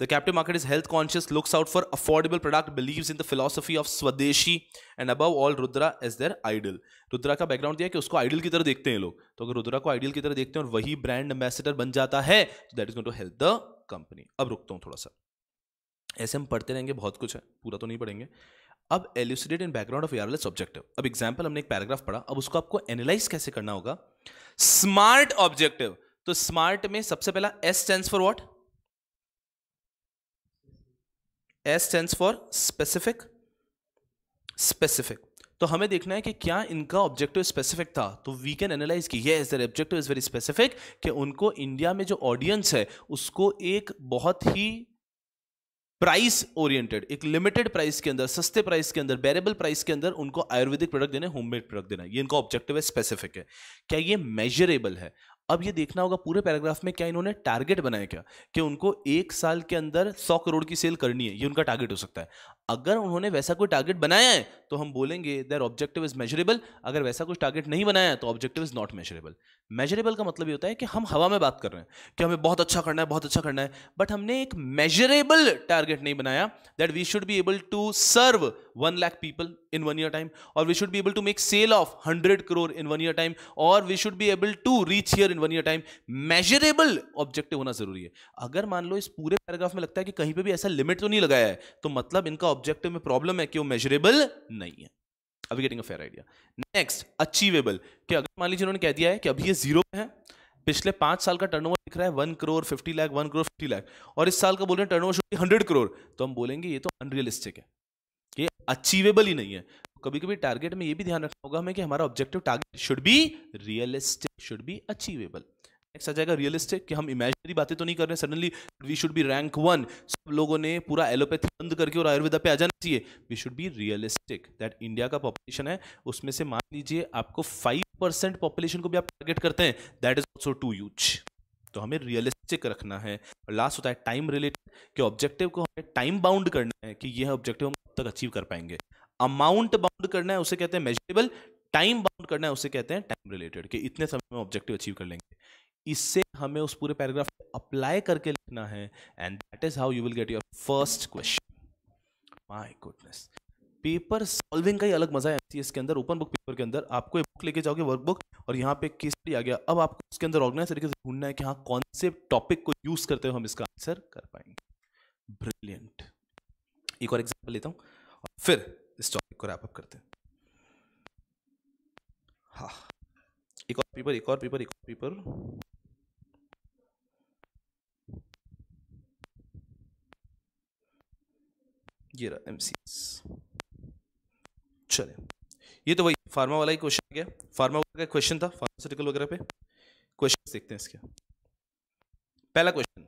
Speaker 1: the captive market is health conscious looks out for affordable product believes in the philosophy of swadeshi and above all Rudra as their idol Rudra का बैकग्राउंड दिया कि उसको आइडल की तरह देखते हैं लोग तो अगर रुद्रा को आइडल की तरह देखते हैं और वही ब्रांड एम्बेसडर बन जाता है तो that is going to help the company अब रुकता हूँ थोड़ा सा ऐसे हम पढ़ते रहेंगे बहुत कुछ है पूरा तो नहीं पढ़ेंगे अब elucidate in background of A R L's objective अब एग्जाम्पल हमने एक पैराग्राफ पढ़ा अब उसको आपको एनालाइज कैसे करना होगा स्मार्ट ऑब्जेक्टिव तो स्मार्ट में सबसे पहला S stand for what S stand for specific specific तो हमें देखना है कि क्या इनका ऑब्जेक्टिव स्पेसिफिक था तो वी कैन एनालाइज कि yes their objective is very specific कि उनको इंडिया में जो ऑडियंस है उसको एक बहुत ही प्राइस ओरिएंटेड एक लिमिटेड प्राइस के अंदर सस्ते प्राइस के अंदर बेरेबल प्राइस के अंदर उनको आयुर्वेदिक प्रोडक्ट देने होममेड प्रोडक्ट देना ये इनका ऑब्जेक्टिव है स्पेसिफिक है क्या ये मेजरेबल है अब ये देखना होगा पूरे पैराग्राफ में क्या इन्होंने टारगेट बनाया क्या कि उनको एक साल के अंदर सौ करोड़ की सेल करनी है ये उनका टारगेट हो सकता है अगर उन्होंने वैसा कोई टारगेट बनाया है तो हम बोलेंगे देर ऑब्जेक्टिव इज मेजरेबल अगर वैसा कुछ टारगेट नहीं बनाया है तो objective is not measurable measurable का मतलब ये होता है कि हम हवा में बात कर रहे हैं कि हमें बहुत अच्छा करना है बहुत अच्छा करना है बट हमने एक मेजरेबल टारगेट नहीं बनाया that we should be able to serve one lakh people in one year time और we should be able to make sale of hundred crore in one year time और we should be able to reach here in one year time measurable objective होना जरूरी है अगर मान लो इस पूरे paragraph में लगता है कि कहीं पर भी ऐसा लिमिट तो नहीं लगाया है तो मतलब इनका ऑब्जेक्टिव में प्रॉब्लम है कि वो मेजरेबल नहीं है अभी getting a fair idea next achievable कि अगर मान लीजिए उन्होंने कह दिया है कि अभी ये जीरो है पिछले पांच साल का टर्नओवर दिख रहा है one crore fifty lakh one crore fifty lakh और इस साल का बोल रहे हैं टर्न ओवर शुरू हंड्रेड करोड़ तो हम बोलेंगे ये तो अनरियलिस्टिक है ये अचीवेबल ही नहीं है कभी कभी टारगेट में ये भी ध्यान रखना होगा हमें कि हमारा objective target should be realistic should be achievable next आ जाएगा रियलिस्टिक कि हम इमेजनरी बातें तो नहीं कर रहे suddenly we should be rank one सब लोगों ने पूरा एलोपैथी बंद करके और आयुर्वेदा पे आ जाना चाहिए we should be realistic that India का पॉपुलेशन है उसमें से मान लीजिए आपको फाइव परसेंट पॉपुलेशन को भी आप टारगेट करते हैं that is also to use तो हमें रियलिस्टिक रखना है और लास्ट होता है टाइम रिलेटेड कि ऑब्जेक्टिव को हमें टाइम बाउंड करना है कि यह ऑब्जेक्टिव हम तक अचीव कर पाएंगे अमाउंट बाउंड करना है उसे कहते हैं मेजरेबल टाइम बाउंड करना है उसे कहते हैं टाइम रिलेटेड कि इतने समय में ऑब्जेक्टिव अचीव कर लेंगे इससे हमें उस पूरे पैराग्राफ को अप्लाई करके लिखना है and that is how you will get your first question my goodness paper solving का ही अलग मजा है एमसीएस के अंदर ओपन बुक पेपर के अंदर आपको एक बुक लेके जाओगे वर्कबुक और यहाँ पे किस स्टडी आ गया अब आपको उसके अंदर ऑर्गेनाइज तरीके से ढूंढना है कि हाँ कौन से टॉपिक को यूज करते हुए हम इसका आंसर कर पाएंगे ब्रिलियंट एक और एग्जाम्पल लेता हूँ फिर इस टॉपिक को रैपअप करते हैं हाँ एक और पेपर एक और पेपर एक और पेपर ये रहा एम चले ये तो वही फार्मा वाला ही क्वेश्चन गया फार्मा का क्वेश्चन था फार्मास्यूटिकल वगैरह पे क्वेश्चन देखते हैं इसके पहला question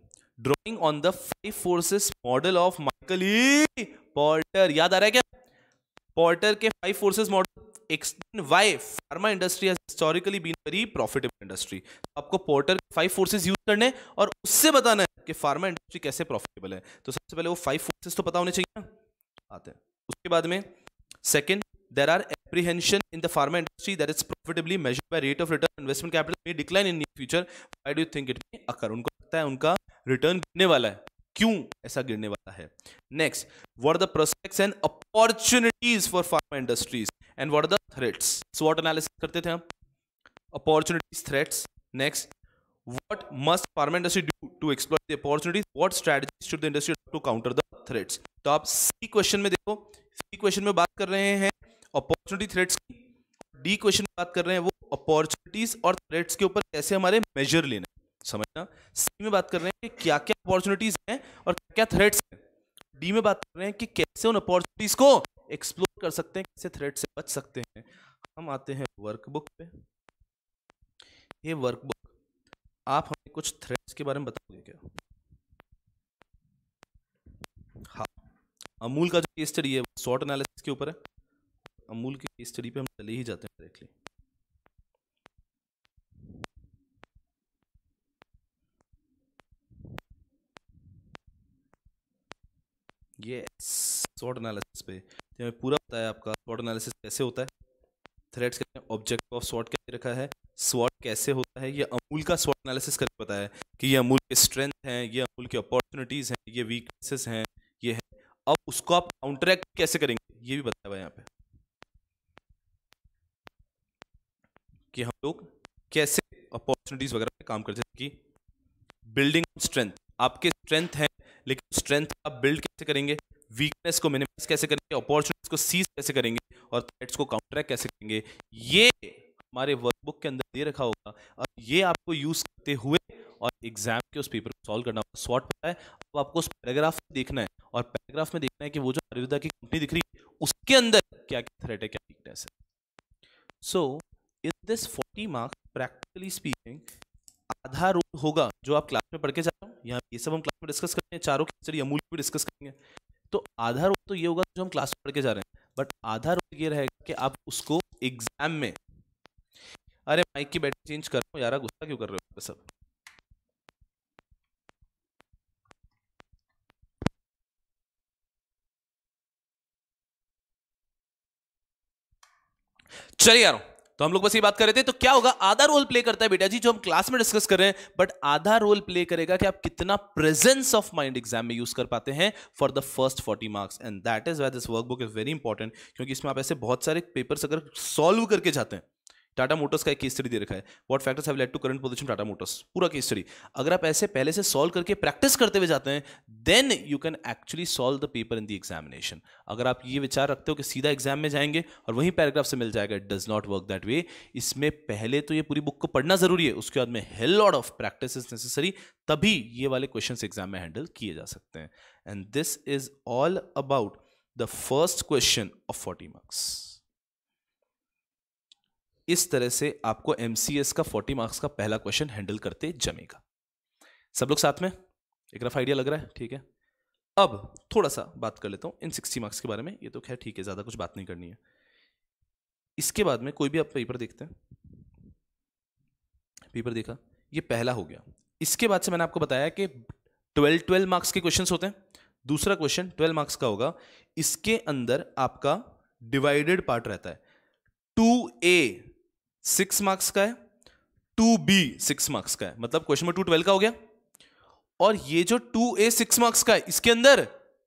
Speaker 1: drawing on the five forces model of Michael Porter याद आ रहा है क्या पॉर्टर के five forces model explain why pharma industry historically been very profitable industry आपको पॉर्टर के फाइव फोर्सेस यूज करने और उससे बताना है कि फार्मा इंडस्ट्री कैसे प्रॉफिटेबल है तो सबसे पहले वो फाइव फोर्सेस तो पता होने चाहिए ना बात है उसके बाद में second there are apprehension in the pharma industry that is profitably measure by rate of return investment capital may decline in future I do think it may occur उनको लगता है उनका रिटर्न गिरने वाला है क्यों ऐसा गिरने वाला है next where the prospects and opportunities for pharma industries and where the threats what analysis करते थे हम opportunities threats next what must pharma industry do to exploit the opportunities what strategies should the industry to counter the threats तो आप सी question में देखो सी question में बात कर रहे हैं अपॉर्चुनिटी थ्रेट्स की डी क्वेश्चन में बात कर रहे हैं वो अपॉर्चुनिटीज और थ्रेट्स के ऊपर कैसे हमारे मेजर लेना समझना सी में बात कर रहे हैं कि क्या क्या अपॉर्चुनिटीज हैं और क्या थ्रेट्स हैं डी में बात कर रहे हैं कि कैसे उन अपॉर्चुनिटीज को एक्सप्लोर कर सकते हैं कैसे थ्रेट से बच सकते हैं हम आते हैं वर्कबुक पे ये वर्कबुक आप हमें कुछ थ्रेड्स के बारे में बताओगे क्या हाँ अमूल का जो केस स्टडी है शॉर्ट एनालिसिस के ऊपर है अमूल की केस स्टडी पे हम चले ही जाते हैं डायरेक्टली ये शॉर्ट एनालिसिस पे तो हमें पूरा बताया आपका शॉर्ट एनालिसिस कैसे होता है थ्रेड्स कहते हैं ऑब्जेक्ट ऑफ स्वॉट कैसे रखा है स्वॉट कैसे होता है ये अमूल का स्वॉट एनालिसिस करके पता है कि ये अमूल के स्ट्रेंथ हैं ये अमूल की अपॉर्चुनिटीज़ हैं ये वीकनेसेस हैं ये है अब उसको आप काउंटरैक्ट कैसे करेंगे ये भी बताया हुआ यहाँ पे कि हम लोग कैसे अपॉर्चुनिटीज़ वगैरह काम करते हैं कि बिल्डिंग स्ट्रेंथ आपके स्ट्रेंथ हैं लेकिन स्ट्रेंथ आप बिल्ड कैसे करेंगे वीकनेस को मिनिमाइज कैसे करेंगे अपॉर्चुनिटी इसको सीज कैसे करेंगे और थ्रेड्स को काउंट्रैक कैसे करेंगे ये हमारे वर्कबुक के अंदर दे रखा होगा और ये आपको यूज़ करते हुए और एग्जाम के उस पेपर को सॉल्व करना होगा शॉर्ट पता है अब आपको उस पैराग्राफ में देखना है और पैराग्राफ में देखना है कि वो जो आयुर्वेदा की कंपनी दिख रही है उसके अंदर क्या क्या थ्रेट है क्या वीकनेस है so in this forty marks practically speaking आधा रोल होगा जो आप क्लास में पढ़ के जा रहे हो यहाँ ये सब हम क्लास में डिस्कस करेंगे चारों की स्टडी अमूल भी डिस्कस करेंगे तो आधा रोल तो ये होगा जो हम क्लास पढ़ के जा रहे हैं बट आधा रोल ये रहेगा कि आप उसको एग्जाम में अरे माइक की बैटरी चेंज कर रहा हूँ यार गुस्सा क्यों कर रहे हो सब चलिए यारों तो हम लोग बस ये बात कर रहे थे तो क्या होगा आधा रोल प्ले करता है बेटा जी जो हम क्लास में डिस्कस कर रहे हैं बट आधा रोल प्ले करेगा कि आप कितना प्रेजेंस ऑफ माइंड एग्जाम में यूज कर पाते हैं for the first forty marks and that is why this book is very important क्योंकि इसमें आप ऐसे बहुत सारे पेपर्स अगर सॉल्व करके जाते हैं टाटा मोटर्स का एक केस स्टडी दे रखा है what factors have led to current position Tata Motors पूरा केस स्टडी अगर आप ऐसे पहले से सॉल्व करके प्रैक्टिस करते हुए जाते हैं then you can actually solve the paper in the examination अगर आप ये विचार रखते हो कि सीधा एग्जाम में जाएंगे और वहीं पैराग्राफ से मिल जाएगा it does not work that way इसमें पहले तो ये पूरी बुक को पढ़ना जरूरी है उसके बाद में hell lot of practice is necessary तभी ये वाले क्वेश्चन एग्जाम में हैंडल किए जा सकते हैं and this is all about the first question of forty marks इस तरह से आपको एम का फोर्टी मार्क्स का पहला क्वेश्चन हैंडल करते जमेगा सब लोग साथ में एक रफ आइडिया लग रहा है ठीक है अब थोड़ा सा बात कर लेता हूँ इन सिक्सटी मार्क्स के बारे में ये तो खैर ठीक है ज़्यादा कुछ बात नहीं करनी है इसके बाद में कोई भी आप पेपर देखते हैं पेपर देखा ये पहला हो गया इसके बाद से मैंने आपको बताया कि ट्वेल्व ट्वेल्व मार्क्स के क्वेश्चन होते हैं दूसरा क्वेश्चन ट्वेल्व मार्क्स का होगा इसके अंदर आपका डिवाइडेड पार्ट रहता है टू ए सिक्स मार्क्स का है टू बी सिक्स मार्क्स का है मतलब क्वेश्चन नंबर टू ट्वेल्व का हो गया और ये जो टू ए सिक्स मार्क्स का है इसके अंदर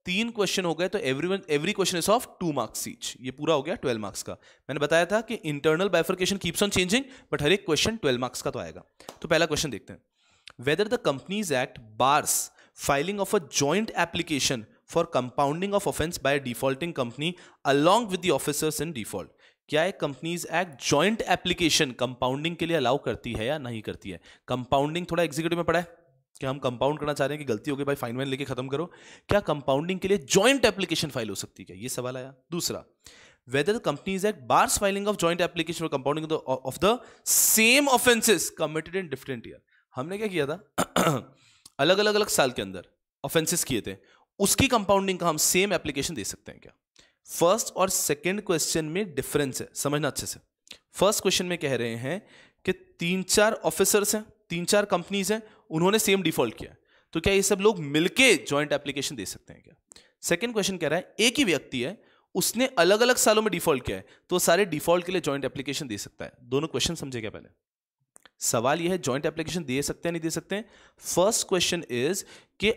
Speaker 1: तीन क्वेश्चन हो गए तो every every question is of two marks each ये पूरा हो गया ट्वेल्व मार्क्स का मैंने बताया था कि internal bifurcation keeps on changing but हर एक क्वेश्चन ट्वेल्व मार्क्स का तो आएगा तो पहला क्वेश्चन देखते हैं whether the Companies Act bars filing of a joint application for compounding of offence by defaulting company along with the officers in default क्या एक Companies Act joint application compounding के लिए अलाउ करती है या नहीं करती है कंपाउंडिंग थोड़ा एग्जीक्यूटिव में पड़ा है कि हम कंपाउंड करना चाह रहे हैं कि गलती हो गई भाई फाइन वाइन लेके खत्म करो क्या कंपाउंडिंग के लिए जॉइंट एप्लीकेशन फाइल हो सकती है ये सवाल आया दूसरा whether Companies Act bars filing of joint application और compounding of the same offences committed in different year हमने क्या किया था अलग अलग अलग साल के अंदर ऑफेंसेस किए थे उसकी कंपाउंडिंग का हम सेम एप्लीकेशन दे सकते हैं क्या फर्स्ट और सेकंड क्वेश्चन में डिफरेंस है समझना अच्छे से फर्स्ट क्वेश्चन में कह रहे हैं कि तीन चार ऑफिसर्स हैं तीन चार कंपनीज हैं उन्होंने सेम डिफॉल्ट किया तो क्या ये सब लोग मिलके जॉइंट एप्लीकेशन दे सकते हैं क्या सेकंड क्वेश्चन कह रहा है एक ही व्यक्ति है उसने अलग अलग सालों में डिफॉल्ट किया है तो सारे डिफॉल्ट के लिए ज्वाइंट एप्लीकेशन दे सकता है दोनों क्वेश्चन समझे क्या पहले सवाल यह है ज्वाइंट एप्लीकेशन दे सकते हैं नहीं दे सकते फर्स्ट क्वेश्चन इज कि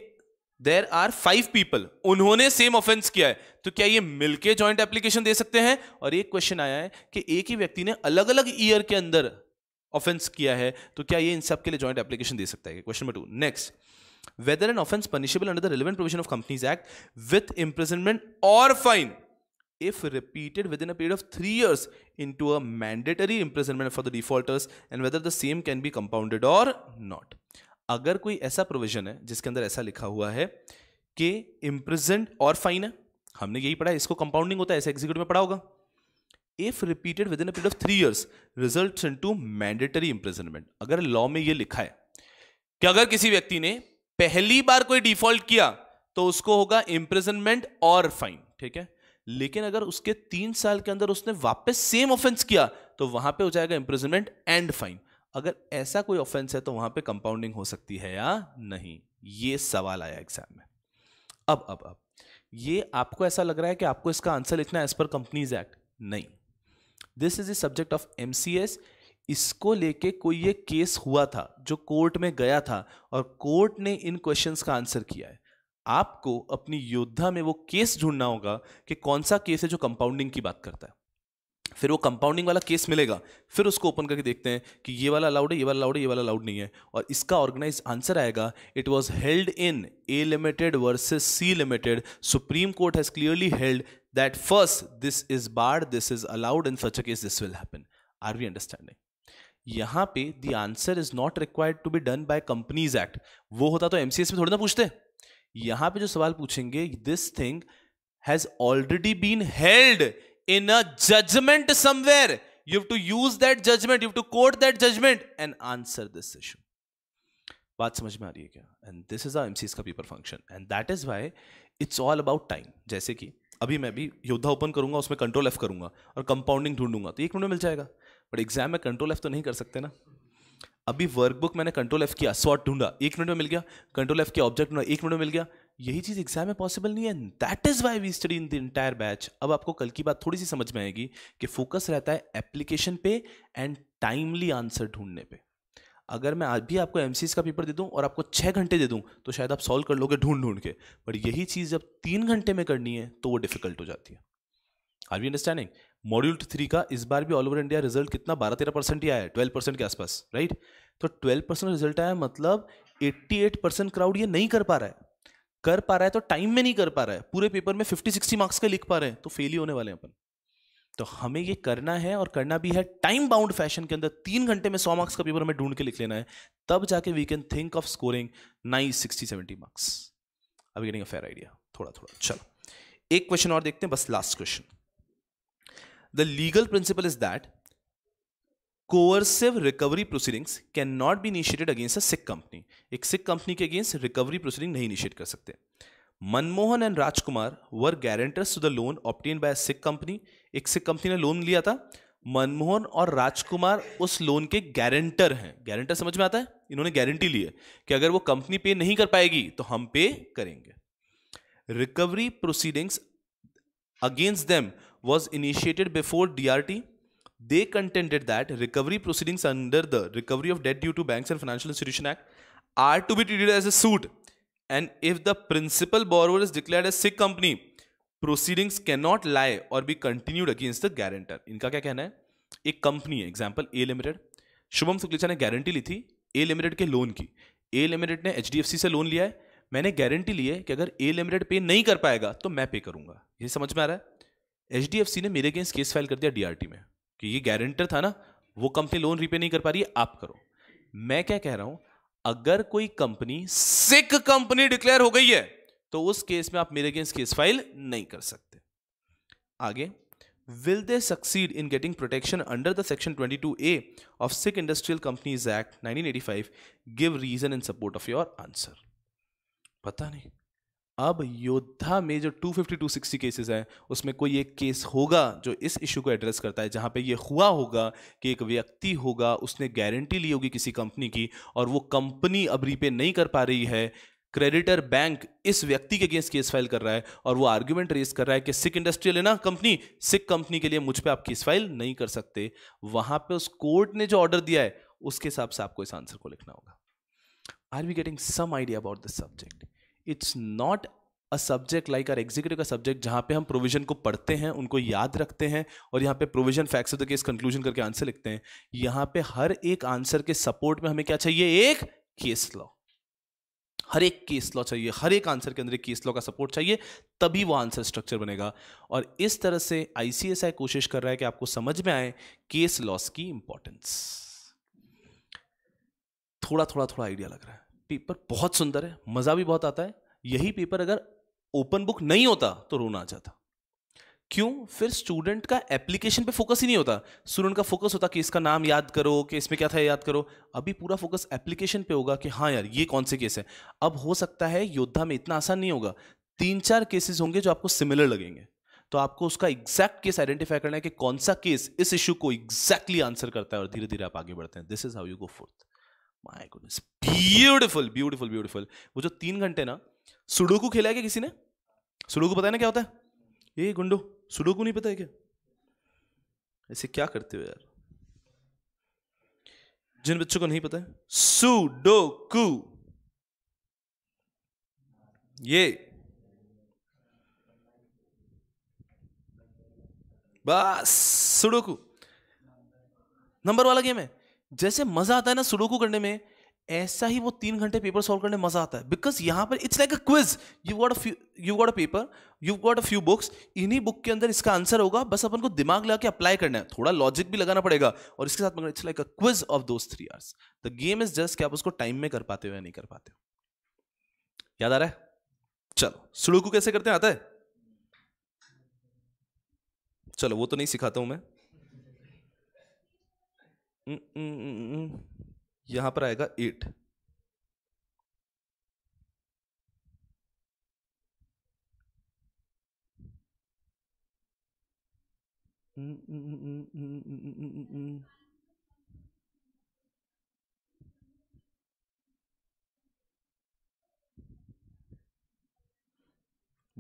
Speaker 1: देर आर फाइव पीपल उन्होंने सेम ऑफेंस किया है तो क्या ये मिलके ज्वाइंट एप्लीकेशन दे सकते हैं और एक क्वेश्चन आया है कि एक ही व्यक्ति ने अलग अलग ईयर के अंदर ऑफेंस किया है तो क्या ये इन सब के लिए ज्वाइंट एप्लीकेशन दे सकता है question number two next whether an offence punishable under the relevant provision of Companies Act with imprisonment और fine if repeated within a period of three years into a mandatory imprisonment for the defaulters and whether the same can be compounded और not अगर कोई ऐसा provision है जिसके अंदर ऐसा लिखा हुआ है कि इम्प्रिजेंट और फाइन है हमने यही पढ़ा इसको कंपाउंडिंग होता है ऐसे एग्जीक्यूट में पढ़ा होगा if repeated within a period of three years result into mandatory imprisonment अगर लॉ में यह लिखा है कि अगर किसी व्यक्ति ने पहली बार कोई डिफॉल्ट किया तो उसको होगा इंप्रिजनमेंट और फाइन ठीक है लेकिन अगर उसके तीन साल के अंदर उसने वापस सेम ऑफेंस किया तो वहां पे हो जाएगा इंप्रिजनमेंट एंड फाइन अगर ऐसा कोई ऑफेंस है तो वहां पे कंपाउंडिंग हो सकती है या नहीं ये सवाल आया एग्जाम में अब अब अब ये आपको ऐसा लग रहा है कि आपको इसका आंसर लिखना एज पर कंपनीज एक्ट नहीं this is a subject of M इसको लेके कोई ये केस हुआ था जो कोर्ट में गया था और कोर्ट ने इन क्वेश्चंस का आंसर किया है आपको अपनी योद्धा में वो केस ढूंढना होगा कि कौन सा केस है जो कंपाउंडिंग की बात करता है फिर वो कंपाउंडिंग वाला केस मिलेगा फिर उसको ओपन करके देखते हैं कि ये वाला अलाउड है ये वाला अलाउड है ये वाला अलाउड नहीं है और इसका ऑर्गेनाइज आंसर आएगा it was held in A Limited versus C Limited Supreme Court has clearly held that first this is barred this is allowed in such a case this will happen are we understanding यहाँ पे the answer is not required to be done by Companies Act वो होता तो MCS में थोड़ी ना पूछते यहाँ पे जो सवाल पूछेंगे this thing has already been held in a judgment somewhere you have to use that judgment you have to quote that judgment and answer this issue बात समझ में आ रही है क्या and this is M CS का paper function and that is why it's all about time जैसे कि अभी मैं भी योद्धा ओपन करूंगा उसमें कंट्रोल एफ करूंगा और कंपाउंडिंग ढूंढूंगा तो एक मिनट में मिल जाएगा बट एग्जाम में कंट्रोल एफ तो नहीं कर सकते ना अभी वर्कबुक मैंने कंट्रोल एफ किया स्वॉट ढूंढा एक मिनट में मिल गया कंट्रोल एफ किया ऑब्जेक्ट ढूंढा एक मिनट में मिल गया यही चीज़ एग्जाम में पॉसिबल नहीं है that is why we study in the entire batch अब आपको कल की बात थोड़ी सी समझ में आएगी कि फोकस रहता है एप्लीकेशन पे एंड टाइमली आंसर ढूंढने पे अगर मैं आज भी आपको एम का पेपर दे दूं और आपको छः घंटे दे दूं तो शायद आप सॉल्व कर लोगे ढूंढ ढूंढ के बट यही चीज़ जब तीन घंटे में करनी है तो वो डिफिकल्ट हो जाती है are we understanding module three का इस बार भी ऑल ओवर इंडिया रिजल्ट कितना बारह तेरह परसेंट ही आया है ट्वेल्व परसेंट के आसपास राइट तो ट्वेल्व परसेंट रिजल्ट आया मतलब एट्टी एट परसेंट क्राउड ये नहीं कर पा रहा है कर पा रहा है तो टाइम में नहीं कर पा रहा है पूरे पेपर में फिफ्टी सिक्सटी मार्क्स का लिख पा रहे हैं तो फेल ही होने वाले हैं अपन तो हमें ये करना है और करना भी है टाइम बाउंड फैशन के अंदर तीन घंटे में सौ मार्क्स का पेपर हमें ढूंढ के लिख लेना है तब जाके we can think of scoring nine sixty seventy marks अब गेटिंग अ फेयर आइडिया थोड़ा थोड़ा चलो एक क्वेश्चन और देखते हैं बस last question the legal principle is that coercive recovery proceedings can not be initiated against a sick company एक सिक कंपनी के अगेंस्ट रिकवरी प्रोसीडिंग नहीं इनिशिएट कर सकते Manmohan and Rajkumar were guarantors to the loan obtained by sick company एक sick company ने loan लिया था मनमोहन और राजकुमार उस लोन के गारंटर हैं गारंटर समझ में आता है इन्होंने गारंटी ली है कि अगर वो कंपनी पे नहीं कर पाएगी तो हम पे करेंगे recovery proceedings against them was initiated before DRT They contended that recovery proceedings under the Recovery of Debt Due to Banks and Financial Institution Act are to be treated as a suit. And if the principal borrower is declared a sick company, proceedings cannot lie or be continued against the guarantor इनका क्या कहना है एक company है example A limited Shubham Shuklecha ने guarantee ली थी A limited के लोन की ए लिमिटेड ने एच से लोन लिया है मैंने गारंटी ली है कि अगर ए लिमिटेड पे नहीं कर पाएगा तो मैं पे करूंगा ये समझ में आ रहा है एच ने मेरे अगेंस्ट केस फाइल कर दिया डीआरटी में कि ये गारंटर था ना वो कंपनी लोन रिपे नहीं कर पा रही है आप करो मैं क्या कह रहा हूं अगर कोई कंपनी सिक कंपनी डिक्लेयर हो गई है तो उस केस में आप मेरे अगेंस्ट केस फाइल नहीं कर सकते आगे will they succeed in getting protection under the section twenty two A of sick industrial companies act five give reason in support of your answer पता नहीं अब योद्धा में जो 250 फिफ्टी केसेस हैं उसमें कोई एक केस होगा जो इस इशू को एड्रेस करता है जहां पे ये हुआ होगा कि एक व्यक्ति होगा उसने गारंटी ली होगी किसी कंपनी की और वो कंपनी अब रीपे नहीं कर पा रही है क्रेडिटर बैंक इस व्यक्ति के अगेंस्ट केस फाइल कर रहा है और वो आर्ग्यूमेंट रेस कर रहा है कि सिक इंडस्ट्रियल है ना कंपनी सिक कंपनी के लिए मुझ पर आप केस फाइल नहीं कर सकते वहां पर उस कोर्ट ने जो ऑर्डर दिया है उसके हिसाब से आपको इस आंसर को लिखना होगा are we getting some idea about this subject it's not a subject like our executive का सब्जेक्ट जहाँ पे हम प्रोविजन को पढ़ते हैं उनको याद रखते हैं और यहाँ पे provision facts of the case conclusion करके आंसर लिखते हैं यहाँ पे हर एक आंसर के सपोर्ट में हमें क्या चाहिए एक केस लॉ हर एक केस लॉ चाहिए हर एक आंसर के अंदर एक केस लॉ का सपोर्ट चाहिए तभी वो आंसर स्ट्रक्चर बनेगा और इस तरह से आईसीएसआई कोशिश कर रहा है कि आपको समझ में आए केस लॉस की इंपॉर्टेंस थोड़ा थोड़ा थोड़ा आइडिया लग रहा है पेपर बहुत सुंदर है मज़ा भी बहुत आता है यही पेपर अगर ओपन बुक नहीं होता तो रोना आ जाता क्यों फिर स्टूडेंट का एप्लीकेशन पे फोकस ही नहीं होता स्टूडेंट का फोकस होता कि इसका नाम याद करो कि इसमें क्या था याद करो अभी पूरा फोकस एप्लीकेशन पे होगा कि हाँ यार ये कौन से केस है अब हो सकता है योद्धा में इतना आसान नहीं होगा तीन चार केसेस होंगे जो आपको सिमिलर लगेंगे तो आपको उसका एग्जैक्ट केस आइडेंटिफाई करना है कि कौन सा केस इस इशू को एग्जैक्टली exactly आंसर करता है और धीरे धीरे आप आगे बढ़ते हैं this is how you go forth my goodness beautiful beautiful beautiful वो जो तीन घंटे ना सुडोकू खेला है क्या किसी ने सुडोकू पता है ना क्या होता है ये गुंडो सुडोकू नहीं पता है क्या ऐसे क्या करते हो यार जिन बच्चों को नहीं पता है सुडोकू ये बस सुडोकू नंबर वाला गेम है जैसे मजा आता है ना सुडोकू करने में ऐसा ही वो तीन घंटे पेपर सॉल्व करने मजा आता है बिकॉज यहां पर it's like a quiz you got few you got a paper you got a few books इन्हीं बुक के अंदर इसका आंसर होगा बस अपन को दिमाग लगा के अप्लाई करना है थोड़ा लॉजिक भी लगाना पड़ेगा और इसके साथ it's like a quiz of दोस्त three hours the game is just कि आप उसको टाइम में कर पाते हो या नहीं कर पाते हो याद आ रहा है चलो सुडोकू कैसे करते हैं आता है चलो वो तो नहीं सिखाता हूं मैं यहां पर आएगा एट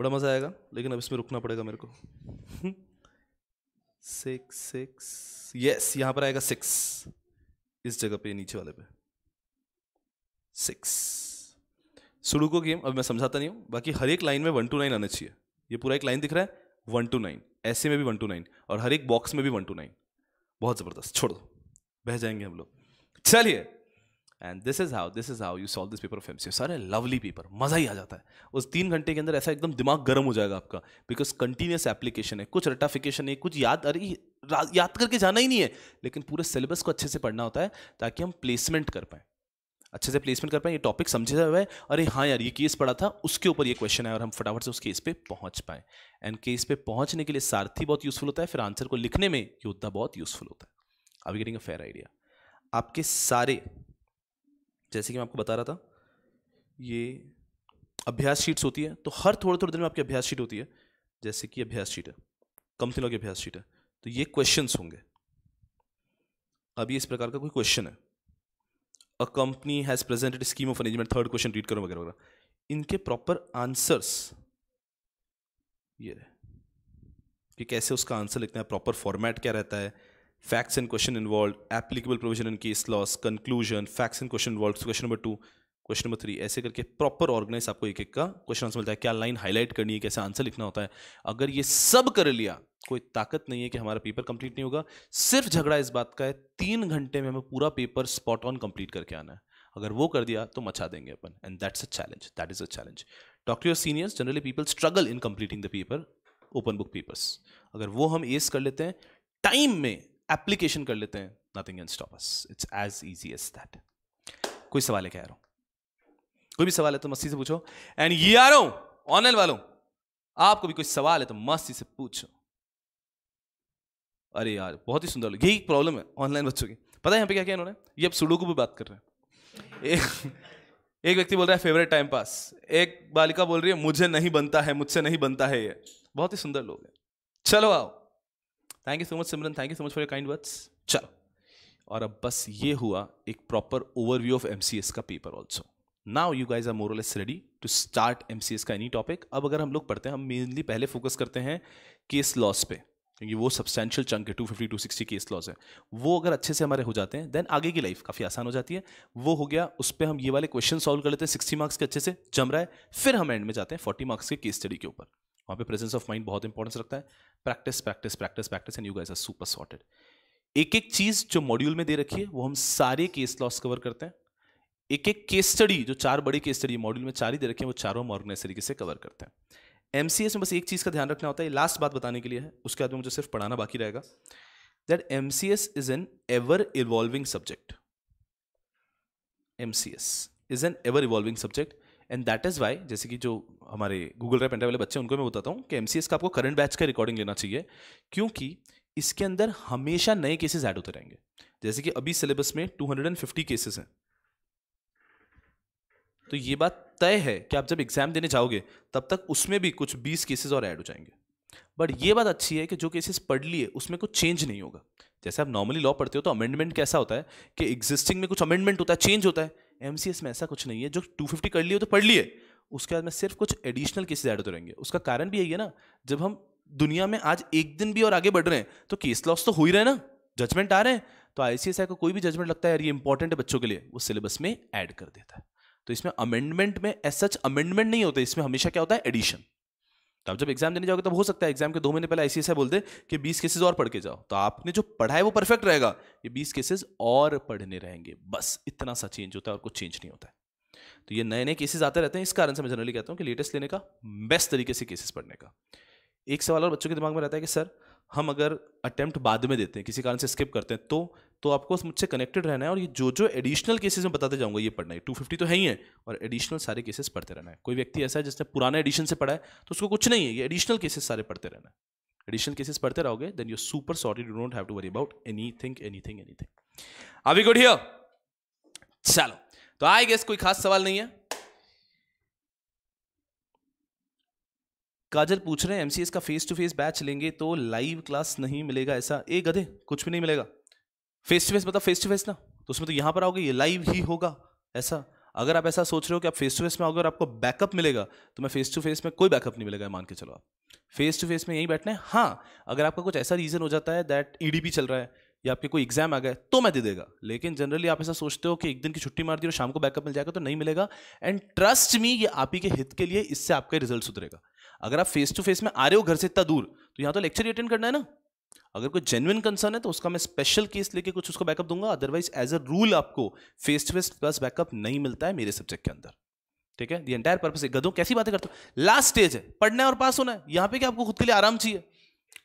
Speaker 1: बड़ा मज़ा आएगा लेकिन अब इसमें रुकना पड़ेगा मेरे को सिक्स सिक्स यस यहां पर आएगा सिक्स इस जगह पे नीचे वाले पे सिक्स सुडोको गेम अब मैं समझाता नहीं हूं बाकी हर एक लाइन में वन टू नाइन आना चाहिए ये पूरा एक लाइन दिख रहा है वन टू नाइन ऐसे में भी वन टू नाइन और हर एक बॉक्स में भी वन टू नाइन बहुत ज़बरदस्त छोड़ो बह जाएंगे हम लोग चलिए and this is how this is how you solve this paper of M सारे लवली पेपर मज़ा ही आ जाता है उस तीन घंटे के अंदर ऐसा एकदम दिमाग गर्म हो जाएगा आपका बिकॉज कंटिन्यूस एप्लीकेशन है कुछ रटाफिकेशन है कुछ याद अरे याद करके जाना ही नहीं है लेकिन पूरे सिलेबस को अच्छे से पढ़ना होता है ताकि हम प्लेसमेंट कर पाएँ अच्छे से प्लेसमेंट कर पाए ये टॉपिक समझे हुआ है अरे हाँ यार ये केस पड़ा था उसके ऊपर ये क्वेश्चन है और हम फटाफट से उस केस पे पहुंच पाए एंड केस पे पहुंचने के लिए सारथी बहुत यूजफुल होता है फिर आंसर को लिखने में योद्धा बहुत यूजफुल होता है अभी गेटिंग अ फेयर आइडिया आपके सारे जैसे कि मैं आपको बता रहा था ये अभ्यास शीट्स होती है तो हर थोड़े थोड़े दिन में आपकी अभ्यास शीट होती है जैसे कि अभ्यास शीट है कंपनी की अभ्यास शीट है तो ये क्वेश्चन होंगे अभी इस प्रकार का कोई क्वेश्चन है a company has presented scheme of arrangement third question read करो वगैरह वगैरह इनके प्रॉपर आंसर्स ये कि कैसे उसका आंसर लिखना है प्रॉपर फॉर्मेट क्या रहता है facts and question involved applicable provision and case laws conclusion facts and question involved question number two question number three ऐसे करके प्रॉपर ऑर्गेनाइज आपको एक एक का क्वेश्चन आंसर मिलता है क्या लाइन हाईलाइट करनी है कैसे आंसर लिखना होता है अगर ये सब कर लिया कोई ताकत नहीं है कि हमारा पेपर कंप्लीट नहीं होगा सिर्फ झगड़ा इस बात का है तीन घंटे में हमें पूरा पेपर स्पॉट ऑन कंप्लीट करके आना है अगर वो कर दिया तो मचा देंगे अपन and that's a challenge that is a challenge doctor your seniors generally people struggle in completing the paper open book papers अगर वो हम एस कर लेते हैं टाइम में एप्लीकेशन कर लेते हैं nothing can stop us it's as easy as that कोई सवाल है क्या यारों कोई भी सवाल है तो मस्ती से पूछो एंड ये आ रहा हूं ऑनलाइन वालों आपको भी कोई सवाल है तो मस्ती से पूछो अरे यार बहुत ही सुंदर यही प्रॉब्लम है ऑनलाइन बच्चों की पता है यहाँ पे क्या क्या इन्होंने ये अब सुडोकू पे बात कर रहे हैं एक व्यक्ति बोल रहा है फेवरेट टाइम पास एक बालिका बोल रही है मुझे नहीं बनता है मुझसे नहीं बनता है ये बहुत ही सुंदर लोग हैं चलो आओ thank you so much Simran thank you so much for kind words चलो और अब बस ये हुआ एक प्रॉपर ओवरव्यू ऑफ एम का paper also now you guys are more less ready to start M का एनी टॉपिक अब अगर हम लोग पढ़ते हैं हम मेनली पहले फोकस करते हैं केस लॉस पे क्योंकि वो सब्सटैशियल चंक है two fifty two sixty case loss है वो अगर अच्छे से हमारे हो जाते हैं देन आगे की लाइफ काफ़ी आसान हो जाती है वो हो गया उस पर हम ये वाले क्वेश्चन सॉल्व कर लेते हैं सिक्सटी मार्क्स के अच्छे से जम रहा है फिर हम एंड में जाते हैं फोर्टी मार्क्स के केस स्टडी के ऊपर वहाँ पे प्रेजेंस ऑफ माइंड बहुत इंपॉर्टेंस रखता है practice practice practice practice and you guys are super sorted एक एक चीज जो मॉड्यूल में दे रखी है वो हम सारे केस लॉस कवर करते हैं एक एक केस स्टडी जो चार बड़ी केस स्टडी मॉड्यूल में चार ही दे रखे हैं वो चारों हम ऑर्गेनाइज तरीके से कवर करते हैं एम में बस एक चीज़ का ध्यान रखना होता है लास्ट बात बताने के लिए है उसके बाद में मुझे सिर्फ पढ़ाना बाकी रहेगा that M C S is an ever evolving subject M C S is an ever evolving subject and that is why जैसे कि जो हमारे गूगल रैप वाले बच्चे उनको मैं बताता हूँ कि एम का आपको करंट बैच का रिकॉर्डिंग लेना चाहिए क्योंकि इसके अंदर हमेशा नए केसेस ऐड होते रहेंगे जैसे कि अभी सिलेबस में 250 केसेस हैं तो ये बात तय है कि आप जब एग्जाम देने जाओगे तब तक उसमें भी कुछ 20 केसेस और ऐड हो जाएंगे बट ये बात अच्छी है कि जो केसेस पढ़ लिए उसमें कुछ चेंज नहीं होगा जैसे आप नॉर्मली लॉ पढ़ते हो तो अमेंडमेंट कैसा होता है कि एग्जिस्टिंग में कुछ अमेंडमेंट होता है चेंज होता है एम में ऐसा कुछ नहीं है जो टू फिफ्टी कर लिए तो पढ़ लिए उसके बाद में सिर्फ कुछ एडिशनल केसेज ऐड होते रहेंगे उसका कारण भी यही है ना जब हम दुनिया में आज एक दिन भी और आगे बढ़ रहे हैं तो केस लॉस तो हो ही रहे ना जजमेंट आ रहे हैं तो आई सी आई का कोई भी जजमेंट लगता है यार ये इंपॉर्टेंट है बच्चों के लिए वो सिलेबस में ऐड कर देता है तो इसमें अमेंडमेंट में एज सच अमेंडमेंट नहीं होता इसमें हमेशा क्या होता है एडिशन तो जब एग्जाम देने जाओगे तब हो सकता है एग्जाम के दो महीने पहले ऐसी ऐसा बोल दे कि बीस केसेस और पढ़ के जाओ तो आपने जो पढ़ा है वो परफेक्ट रहेगा ये बीस केसेस और पढ़ने रहेंगे बस इतना सा चेंज होता है और कुछ चेंज नहीं होता है तो ये नए नए केसेस आते रहते हैं इस कारण से मैं जनरली कहता हूँ कि लेटेस्ट लेने का बेस्ट तरीके से केसेस पढ़ने का एक सवाल और बच्चों के दिमाग में रहता है कि सर हम अगर अटैम्प्ट बाद में देते हैं किसी कारण से स्किप करते हैं तो तो आपको मुझसे कनेक्टेड रहना है और ये जो जो एडिशनल केसेस में बताते जाऊंगा ये पढ़ना है टू फिफ्टी तो है ही है और एडिशनल सारे केसेस पढ़ते रहना है कोई व्यक्ति ऐसा है जिसने पुराना एडिशन से पढ़ा है तो उसको कुछ नहीं है ये एडिशनल केसेस सारे पढ़ते रहना है एडिशनल केसेस पढ़ते रहोगे then you super sorry you don't have to worry about any thing any thing any thing are good here चलो तो आई गेस कोई खास सवाल नहीं है काजल पूछ रहे हैं एमसीएस का फेस टू फेस बैच लेंगे तो लाइव क्लास नहीं मिलेगा ऐसा ए गधे कुछ भी नहीं मिलेगा फेस टू फेस मतलब फेस टू फेस ना तो उसमें तो यहाँ पर आओगे ये लाइव ही होगा ऐसा अगर आप ऐसा सोच रहे हो कि आप फेस टू फेस में आओगे और आपको बैकअप मिलेगा तो मैं फेस टू फेस में कोई बैकअप नहीं मिलेगा मान के चलो आप फेस टू फेस में यहीं बैठना है हाँ अगर आपका कुछ ऐसा रीज़न हो जाता है दैट ई e चल रहा है या आपके कोई एग्जाम आ गए तो मैं दे देगा लेकिन जनरली आप ऐसा सोचते हो कि एक दिन की छुट्टी मार दी और शाम को बैकअप मिल जाएगा तो नहीं मिलेगा एंड ट्रस्ट मी ये आप ही के हित के लिए इससे आपका रिजल्ट सुधरेगा अगर आप फेस टू फेस में आ रहे हो घर से इतना दूर तो यहाँ तो लेक्चर ही अटेंड करना है ना अगर कोई जेनुअन कंसर्न है तो उसका मैं स्पेशल केस लेके कुछ उसको बैकअप दूंगा अदरवाइज एज अ रूल आपको face to face plus backup नहीं मिलता है मेरे सब्जेक्ट के अंदर ठीक है दी एंटायर है गधो कैसी बातें करते हो लास्ट स्टेज है पढ़ना है और पास होना है यहाँ पे क्या आपको खुद के लिए आराम चाहिए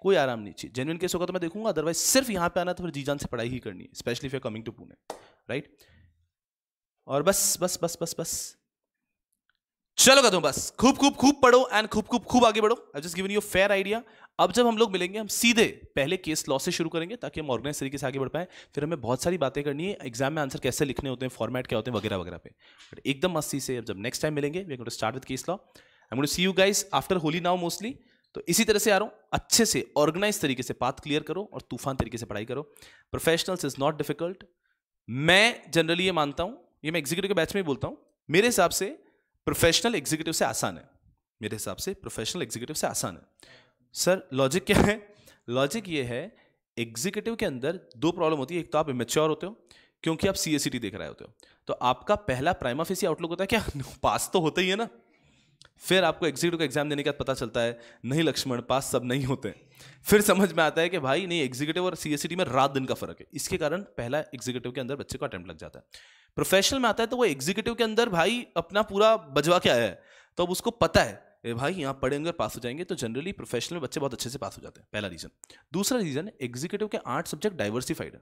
Speaker 1: कोई आराम नहीं चाहिए जेनुइन केस होगा तो मैं देखूंगा अदरवाइज सिर्फ यहाँ पे आना तो फिर जान से पढ़ाई ही करनी है specially for coming to Pune right और बस बस बस बस बस चलो तुम बस खूब खूब खूब पढ़ो एंड खूब खूब खूब आगे बढ़ो I just given you fair idea अब जब हम लोग मिलेंगे हम सीधे पहले केस लॉ से शुरू करेंगे ताकि हम ऑर्गेनाइज तरीके से आगे बढ़ पाए फिर हमें बहुत सारी बातें करनी है एग्जाम में आंसर कैसे लिखने होते हैं फॉर्मेट क्या होते हैं वगैरह वगैरह पे बट एकदम मस्ती से जब नेक्स्ट टाइम मिलेंगे we to start with case law I to see you guys after Holi now mostly तो इसी तरह से आ रहा हूँ अच्छे से ऑर्गेनाइज तरीके से पाथ क्लियर करो और तूफान तरीके से पढ़ाई करो प्रोफेशनल्स इज नॉट डिफिकल्ट मैं जनरली ये मानता हूँ ये मैं एग्जीक्यूटिव के बैच में ही बोलता हूँ मेरे हिसाब से प्रोफेशनल एग्जीक्यूटिव से आसान है मेरे हिसाब से प्रोफेशनल एग्जीक्यूटिव से आसान है सर लॉजिक क्या है लॉजिक ये है एग्जीक्यूटिव के अंदर दो प्रॉब्लम होती है एक तो आप इमेच्योर होते हो क्योंकि आप सी e देख रहे होते हो तो आपका पहला प्राइमा फेसी आउटलुक होता है क्या पास तो होता ही है ना फिर आपको एग्जीक्यूटिव का एग्जाम देने के बाद पता चलता है नहीं लक्ष्मण पास सब नहीं होते फिर समझ में आता है कि भाई नहीं एग्जीक्यूटिव और सी में रात दिन का फर्क है इसके कारण पहला एग्जीक्यूटिव के अंदर बच्चे को अटैम्प्ट लग जाता है प्रोफेशनल में आता है तो वो एग्जीक्यूटिव के अंदर भाई अपना पूरा बजवा के आया है तो अब उसको पता है ए भाई यहाँ पढ़ेंगे पास हो जाएंगे तो जनरली प्रोफेशनल बच्चे बहुत अच्छे से पास हो जाते हैं पहला रीजन दूसरा रीजन एग्जीक्यूटिव के आठ सब्जेक्ट डाइवर्सिफाइड है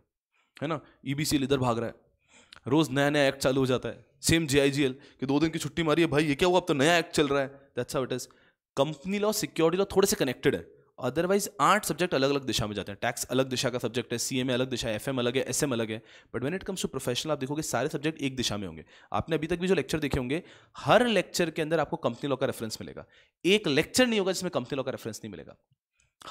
Speaker 1: है ना ई बी सी इधर भाग रहा है रोज़ नया नया एक्ट चालू हो जाता है सेम जे कि दो दिन की छुट्टी मारी है भाई ये क्या हुआ अब तो नया एक्ट चल रहा है that's how it is company law security law थोड़े से कनेक्टेड है अदरवाइज आठ सब्जेक्ट अलग अलग दिशा में जाते हैं टैक्स अलग दिशा का सब्जेक्ट है सी अलग दिशा है एफ एम अलग है एस एम अलग है but when it comes to professional आप देखोगे सारे सब्जेक्ट एक दिशा में होंगे आपने अभी तक भी जो लेक्चर देखे होंगे हर लेक्चर के अंदर आपको कंपनी लॉ का रेफरेंस मिलेगा एक लेक्चर नहीं होगा जिसमें कंपनी लॉ का रेफरेंस नहीं मिलेगा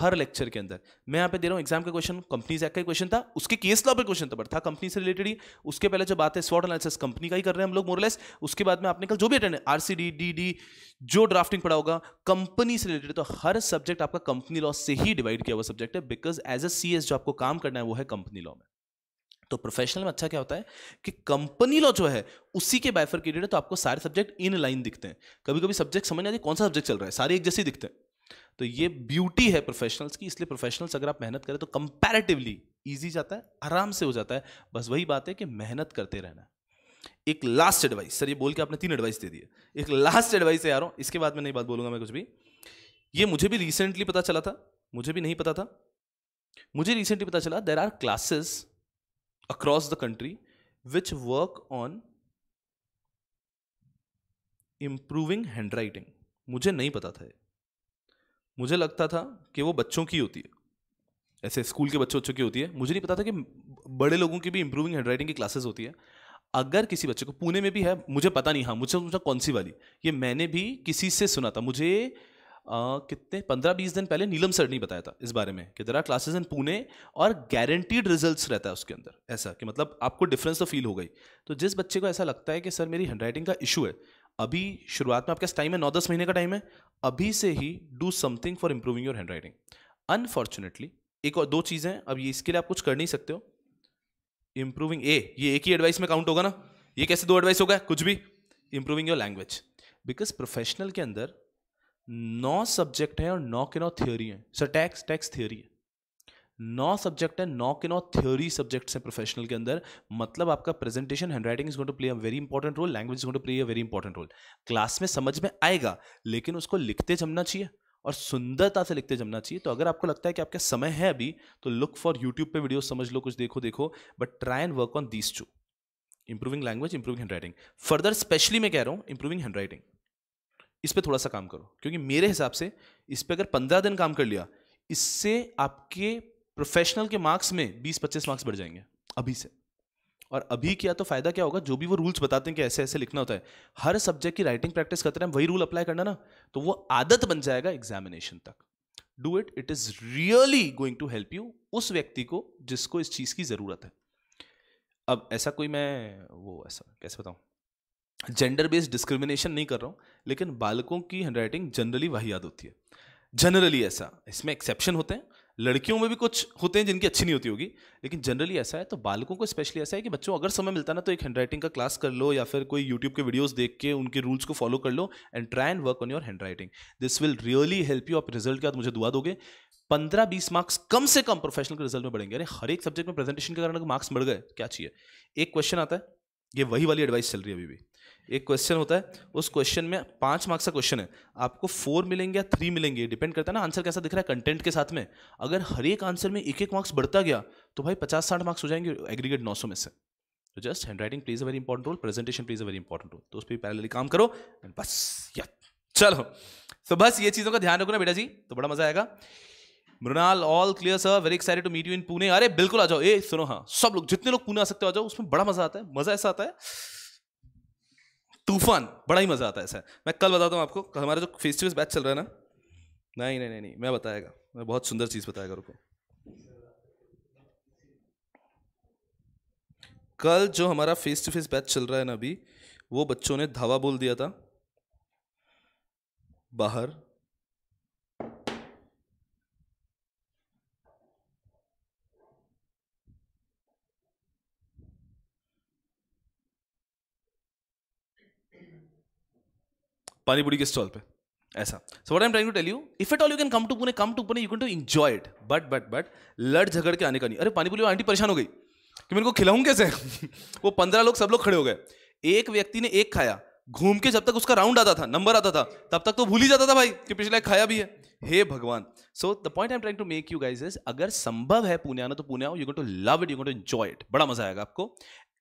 Speaker 1: हर लेक्चर के अंदर मैं यहाँ पे दे रहा हूँ एग्जाम का क्वेश्चन कंपनी एक्ट का क्वेश्चन था उसके केस लॉ पे क्वेश्चन था बट था कंपनी से रिलेटेड ही उसके पहले जो बात है स्वॉट एनालिसिस कंपनी का ही कर रहे हैं हम लोग मोरलेस उसके बाद में आपने कल जो भी attend R C D D D जो ड्राफ्टिंग पढ़ा होगा कंपनी से रिलेटेड तो हर सब्जेक्ट आपका कंपनी लॉ से ही डिवाइड किया हुआ सब्जेक्ट है because as a C S जो आपको काम करना है वो है कंपनी लॉ में तो प्रोफेशनल में अच्छा क्या होता है कि कंपनी लॉ जो है उसी के बाइफरकेटेड है तो आपको सारे सब्जेक्ट इन लाइन दिखते हैं कभी कभी सब्जेक्ट समझ नहीं आती कौन सा सब्जेक्ट चल रहा है सारे एक जैसे दिखते हैं तो ये ब्यूटी है प्रोफेशनल्स की इसलिए प्रोफेशनल्स अगर आप मेहनत करें तो कंपैरेटिवली इजी जाता है आराम से हो जाता है बस वही बात है कि मेहनत करते रहना एक लास्ट एडवाइस सर ये बोल के आपने तीन एडवाइस दे दिए एक लास्ट एडवाइस है आ इसके बाद में नहीं बात बोलूंगा मैं कुछ भी ये मुझे भी रिसेंटली पता चला था मुझे भी नहीं पता था मुझे रिसेंटली पता चला there are classes across the country which work on improving handwriting मुझे नहीं पता था ये मुझे लगता था कि वो बच्चों की होती है ऐसे स्कूल के बच्चों बच्चों की होती है मुझे नहीं पता था कि बड़े लोगों की भी इंप्रूविंग हैंड राइटिंग की क्लासेस होती है अगर किसी बच्चे को पुणे में भी है मुझे पता नहीं हाँ मुझे पूछा कौन सी वाली ये मैंने भी किसी से सुना था मुझे आ, कितने पंद्रह बीस दिन पहले नीलम सर ने बताया था इस बारे में कि जरा क्लासेज इन पुणे और गारंटीड रिजल्ट रहता है उसके अंदर ऐसा कि मतलब आपको डिफरेंस तो फील हो गई तो जिस बच्चे को ऐसा लगता है कि सर मेरी हैंड का इशू है अभी शुरुआत में आपके पास टाइम है नौ दस महीने का टाइम है अभी से ही do something for improving your handwriting unfortunately एक और दो चीज़ें हैं अब ये इसके लिए आप कुछ कर नहीं सकते हो इम्प्रूविंग ए ये एक ही एडवाइस में काउंट होगा ना ये कैसे दो एडवाइस होगा कुछ भी improving your language because professional के अंदर नौ सब्जेक्ट हैं और नौ के नौ थ्योरी हैं सर टैक्स टैक्स थ्योरी है नौ सब्जेक्ट है नौ के नौ थ्योरी सब्जेक्ट्स हैं प्रोफेशनल के अंदर मतलब आपका presentation handwriting is to play a very important role language is to play a very important role class में समझ में आएगा लेकिन उसको लिखते जमना चाहिए और सुंदरता से लिखते जमना चाहिए तो अगर आपको लगता है कि आपका समय है अभी तो लुक फॉर यूट्यूब पर वीडियो समझ लो कुछ देखो देखो but try and work on these two improving language improving handwriting further specially मैं कह रहा हूँ इंप्रूविंग हैंड राइटिंग इस पर थोड़ा सा काम करो क्योंकि मेरे हिसाब से इस पर अगर पंद्रह दिन काम कर लिया इससे आपके प्रोफेशनल के मार्क्स में बीस पच्चीस मार्क्स बढ़ जाएंगे अभी से और अभी किया तो फायदा क्या होगा जो भी वो रूल्स बताते हैं कि ऐसे ऐसे लिखना होता है हर सब्जेक्ट की राइटिंग प्रैक्टिस करते हैं वही रूल अप्लाई करना ना तो वो आदत बन जाएगा एग्जामिनेशन तक do it it is really going to help you उस व्यक्ति को जिसको इस चीज़ की ज़रूरत है अब ऐसा कोई मैं वो ऐसा कैसे बताऊँ जेंडर बेस्ड डिस्क्रिमिनेशन नहीं कर रहा हूँ लेकिन बालकों की हैंड राइटिंग जनरली वाहियात होती है जनरली ऐसा इसमें एक्सेप्शन होते हैं लड़कियों में भी कुछ होते हैं जिनकी अच्छी नहीं होती होगी लेकिन जनरली ऐसा है तो बालकों को स्पेशली ऐसा है कि बच्चों अगर समय मिलता ना तो एक हैंड राइटिंग का क्लास कर लो या फिर कोई यूट्यूब के वीडियोस देख के उनके रूल्स को फॉलो कर लो and try and work on your handwriting this will really help you आप रिजल्ट के बाद मुझे दुआ दोगे पंद्रह बीस मार्क्स कम से कम प्रोफेशनल के रिजल्ट में बढ़ेंगे अरे हर एक सब्जेक्ट में प्रेजेंटेशन के कारण मार्क्स बढ़ गए क्या चाहिए एक क्वेश्चन आता है ये वही वाली एडवाइस चल रही है अभी भी एक क्वेश्चन होता है उस क्वेश्चन में पाँच मार्क्स का क्वेश्चन है आपको फोर मिलेंगे या थ्री मिलेंगे डिपेंड करता है ना आंसर कैसा दिख रहा है कंटेंट के साथ में अगर हर एक आंसर में एक एक मार्क्स बढ़ता गया तो भाई पचास साठ मार्क्स हो जाएंगे एग्रीगेट नौ सौ में से तो just handwriting please a very important role presentation please a very important role तो उस पर पहले काम करो एंड बस या चलो तो बस ये चीज़ों का ध्यान रखो ना बेटा जी तो बड़ा मजा आएगा Mrinal all clear sir very excited to meet you in Pune अरे बिल्कुल आ जाओ ए सुनो हाँ सब लोग जितने लोग पुणे आ सकते हो आ जाओ उसमें बड़ा मजा आता है मजा ऐसा आता है तूफान बड़ा ही मज़ा आता है सर मैं कल बताता हूँ आपको हमारा जो फेस टू फेस बैच चल रहा है ना नहीं नहीं नहीं नहीं मैं बताएगा मैं बहुत सुंदर चीज़ बताएगा रुको कल जो हमारा फेस टू फेस बैच चल रहा है ना अभी वो बच्चों ने धावा बोल दिया था बाहर पानीपुरी के स्टॉल पे ऐसा so what I am trying to tell you if at all you can come to Pune come to Pune you can to enjoy it but but but लड़ झगड़ के आने का नहीं अरे पानीपुरी आंटी परेशान हो गई कि मेरे को खिलाऊं कैसे वो पंद्रह लोग सब लोग खड़े हो गए एक व्यक्ति ने एक खाया घूम के जब तक उसका राउंड आता था नंबर आता था तब तक तो भूल ही जाता था भाई कि पिछले खाया भी है हे भगवान so the point I am trying to make you guys is अगर संभव है पुणे आना तो पुणे आओ you go to love it you go to enjoy it बड़ा मजा आएगा आपको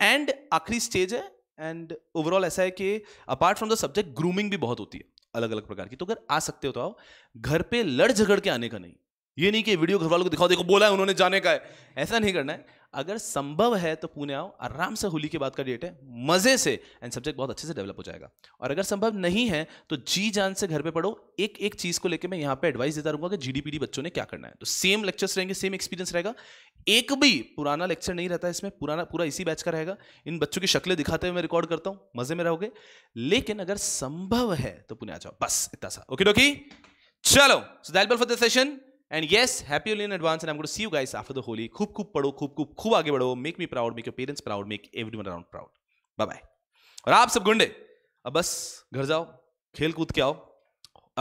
Speaker 1: एंड आखिरी स्टेज है एंड ओवरऑल ऐसा है कि apart from the subject grooming भी बहुत होती है अलग अलग प्रकार की तो अगर आ सकते हो तो आओ घर पे लड़ झगड़ के आने का नहीं ये नहीं कि वीडियो घर वालों को दिखाओ देखो बोला है उन्होंने जाने का है ऐसा नहीं करना है अगर संभव है तो पुणे आओ आराम से होली के बाद का डेट है मजे से एंड सब्जेक्ट बहुत अच्छे से डेवलप हो जाएगा और अगर संभव नहीं है तो जी जान से घर पे पढ़ो एक एक चीज को लेकर मैं यहां पे एडवाइस देता रहूंगा कि जीडीपीडी बच्चों ने क्या करना है तो सेम लेक्चर्स रहेंगे सेम एक्सपीरियंस रहेगा एक भी पुराना लेक्चर नहीं रहता इसमें पुराना पूरा इसी बैच का रहेगा इन बच्चों की शक्लें दिखाते हुए मैं रिकॉर्ड करता हूं मजे में रहोगे लेकिन अगर संभव है तो पुणे आ जाओ बस इतना सा ओके डोकी चलो so that for the session and yes happy Holi in advance and see you guys after the Holi खूब खूब पढ़ो खूब खूब खूब आगे बढ़ो make me proud make your parents proud make everyone around proud bye bye और आप सब गुंडे अब बस घर जाओ खेल कूद के आओ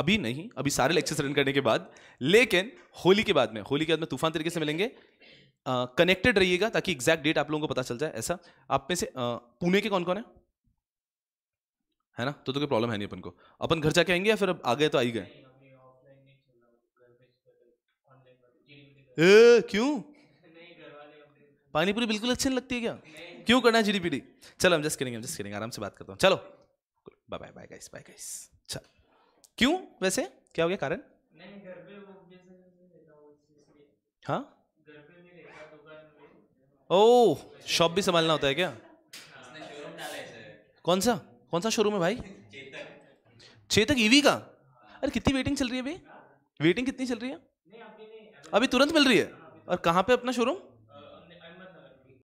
Speaker 1: अभी नहीं अभी सारे लेक्चर्स रन करने के बाद लेकिन होली के बाद में होली के बाद में तूफान तरीके से मिलेंगे कनेक्टेड uh, रहिएगा ताकि एग्जैक्ट डेट आप लोगों को पता चल जाए ऐसा आप में से uh, पुणे के कौन कौन है है ना तो, तो कोई प्रॉब्लम है नहीं अपन को अपन घर जाके आएंगे या फिर अब तो आ गए तो आई गए ए, क्यों पानीपुरी बिल्कुल अच्छी नहीं लगती है क्या क्यों करना है जीडी पीडी चलो हम जस्ट करेंगे हम जस्ट करेंगे आराम से बात करता हूँ चलो bye bye bye guys bye guys चल क्यों वैसे क्या हो गया कारण हाँ ओ शॉप भी संभालना होता है क्या कौन सा कौन सा शोरूम है भाई छः तक ईवी का अरे कितनी वेटिंग चल रही है भाई वेटिंग कितनी चल रही है अभी तुरंत मिल रही है और कहाँ पे अपना शोरूम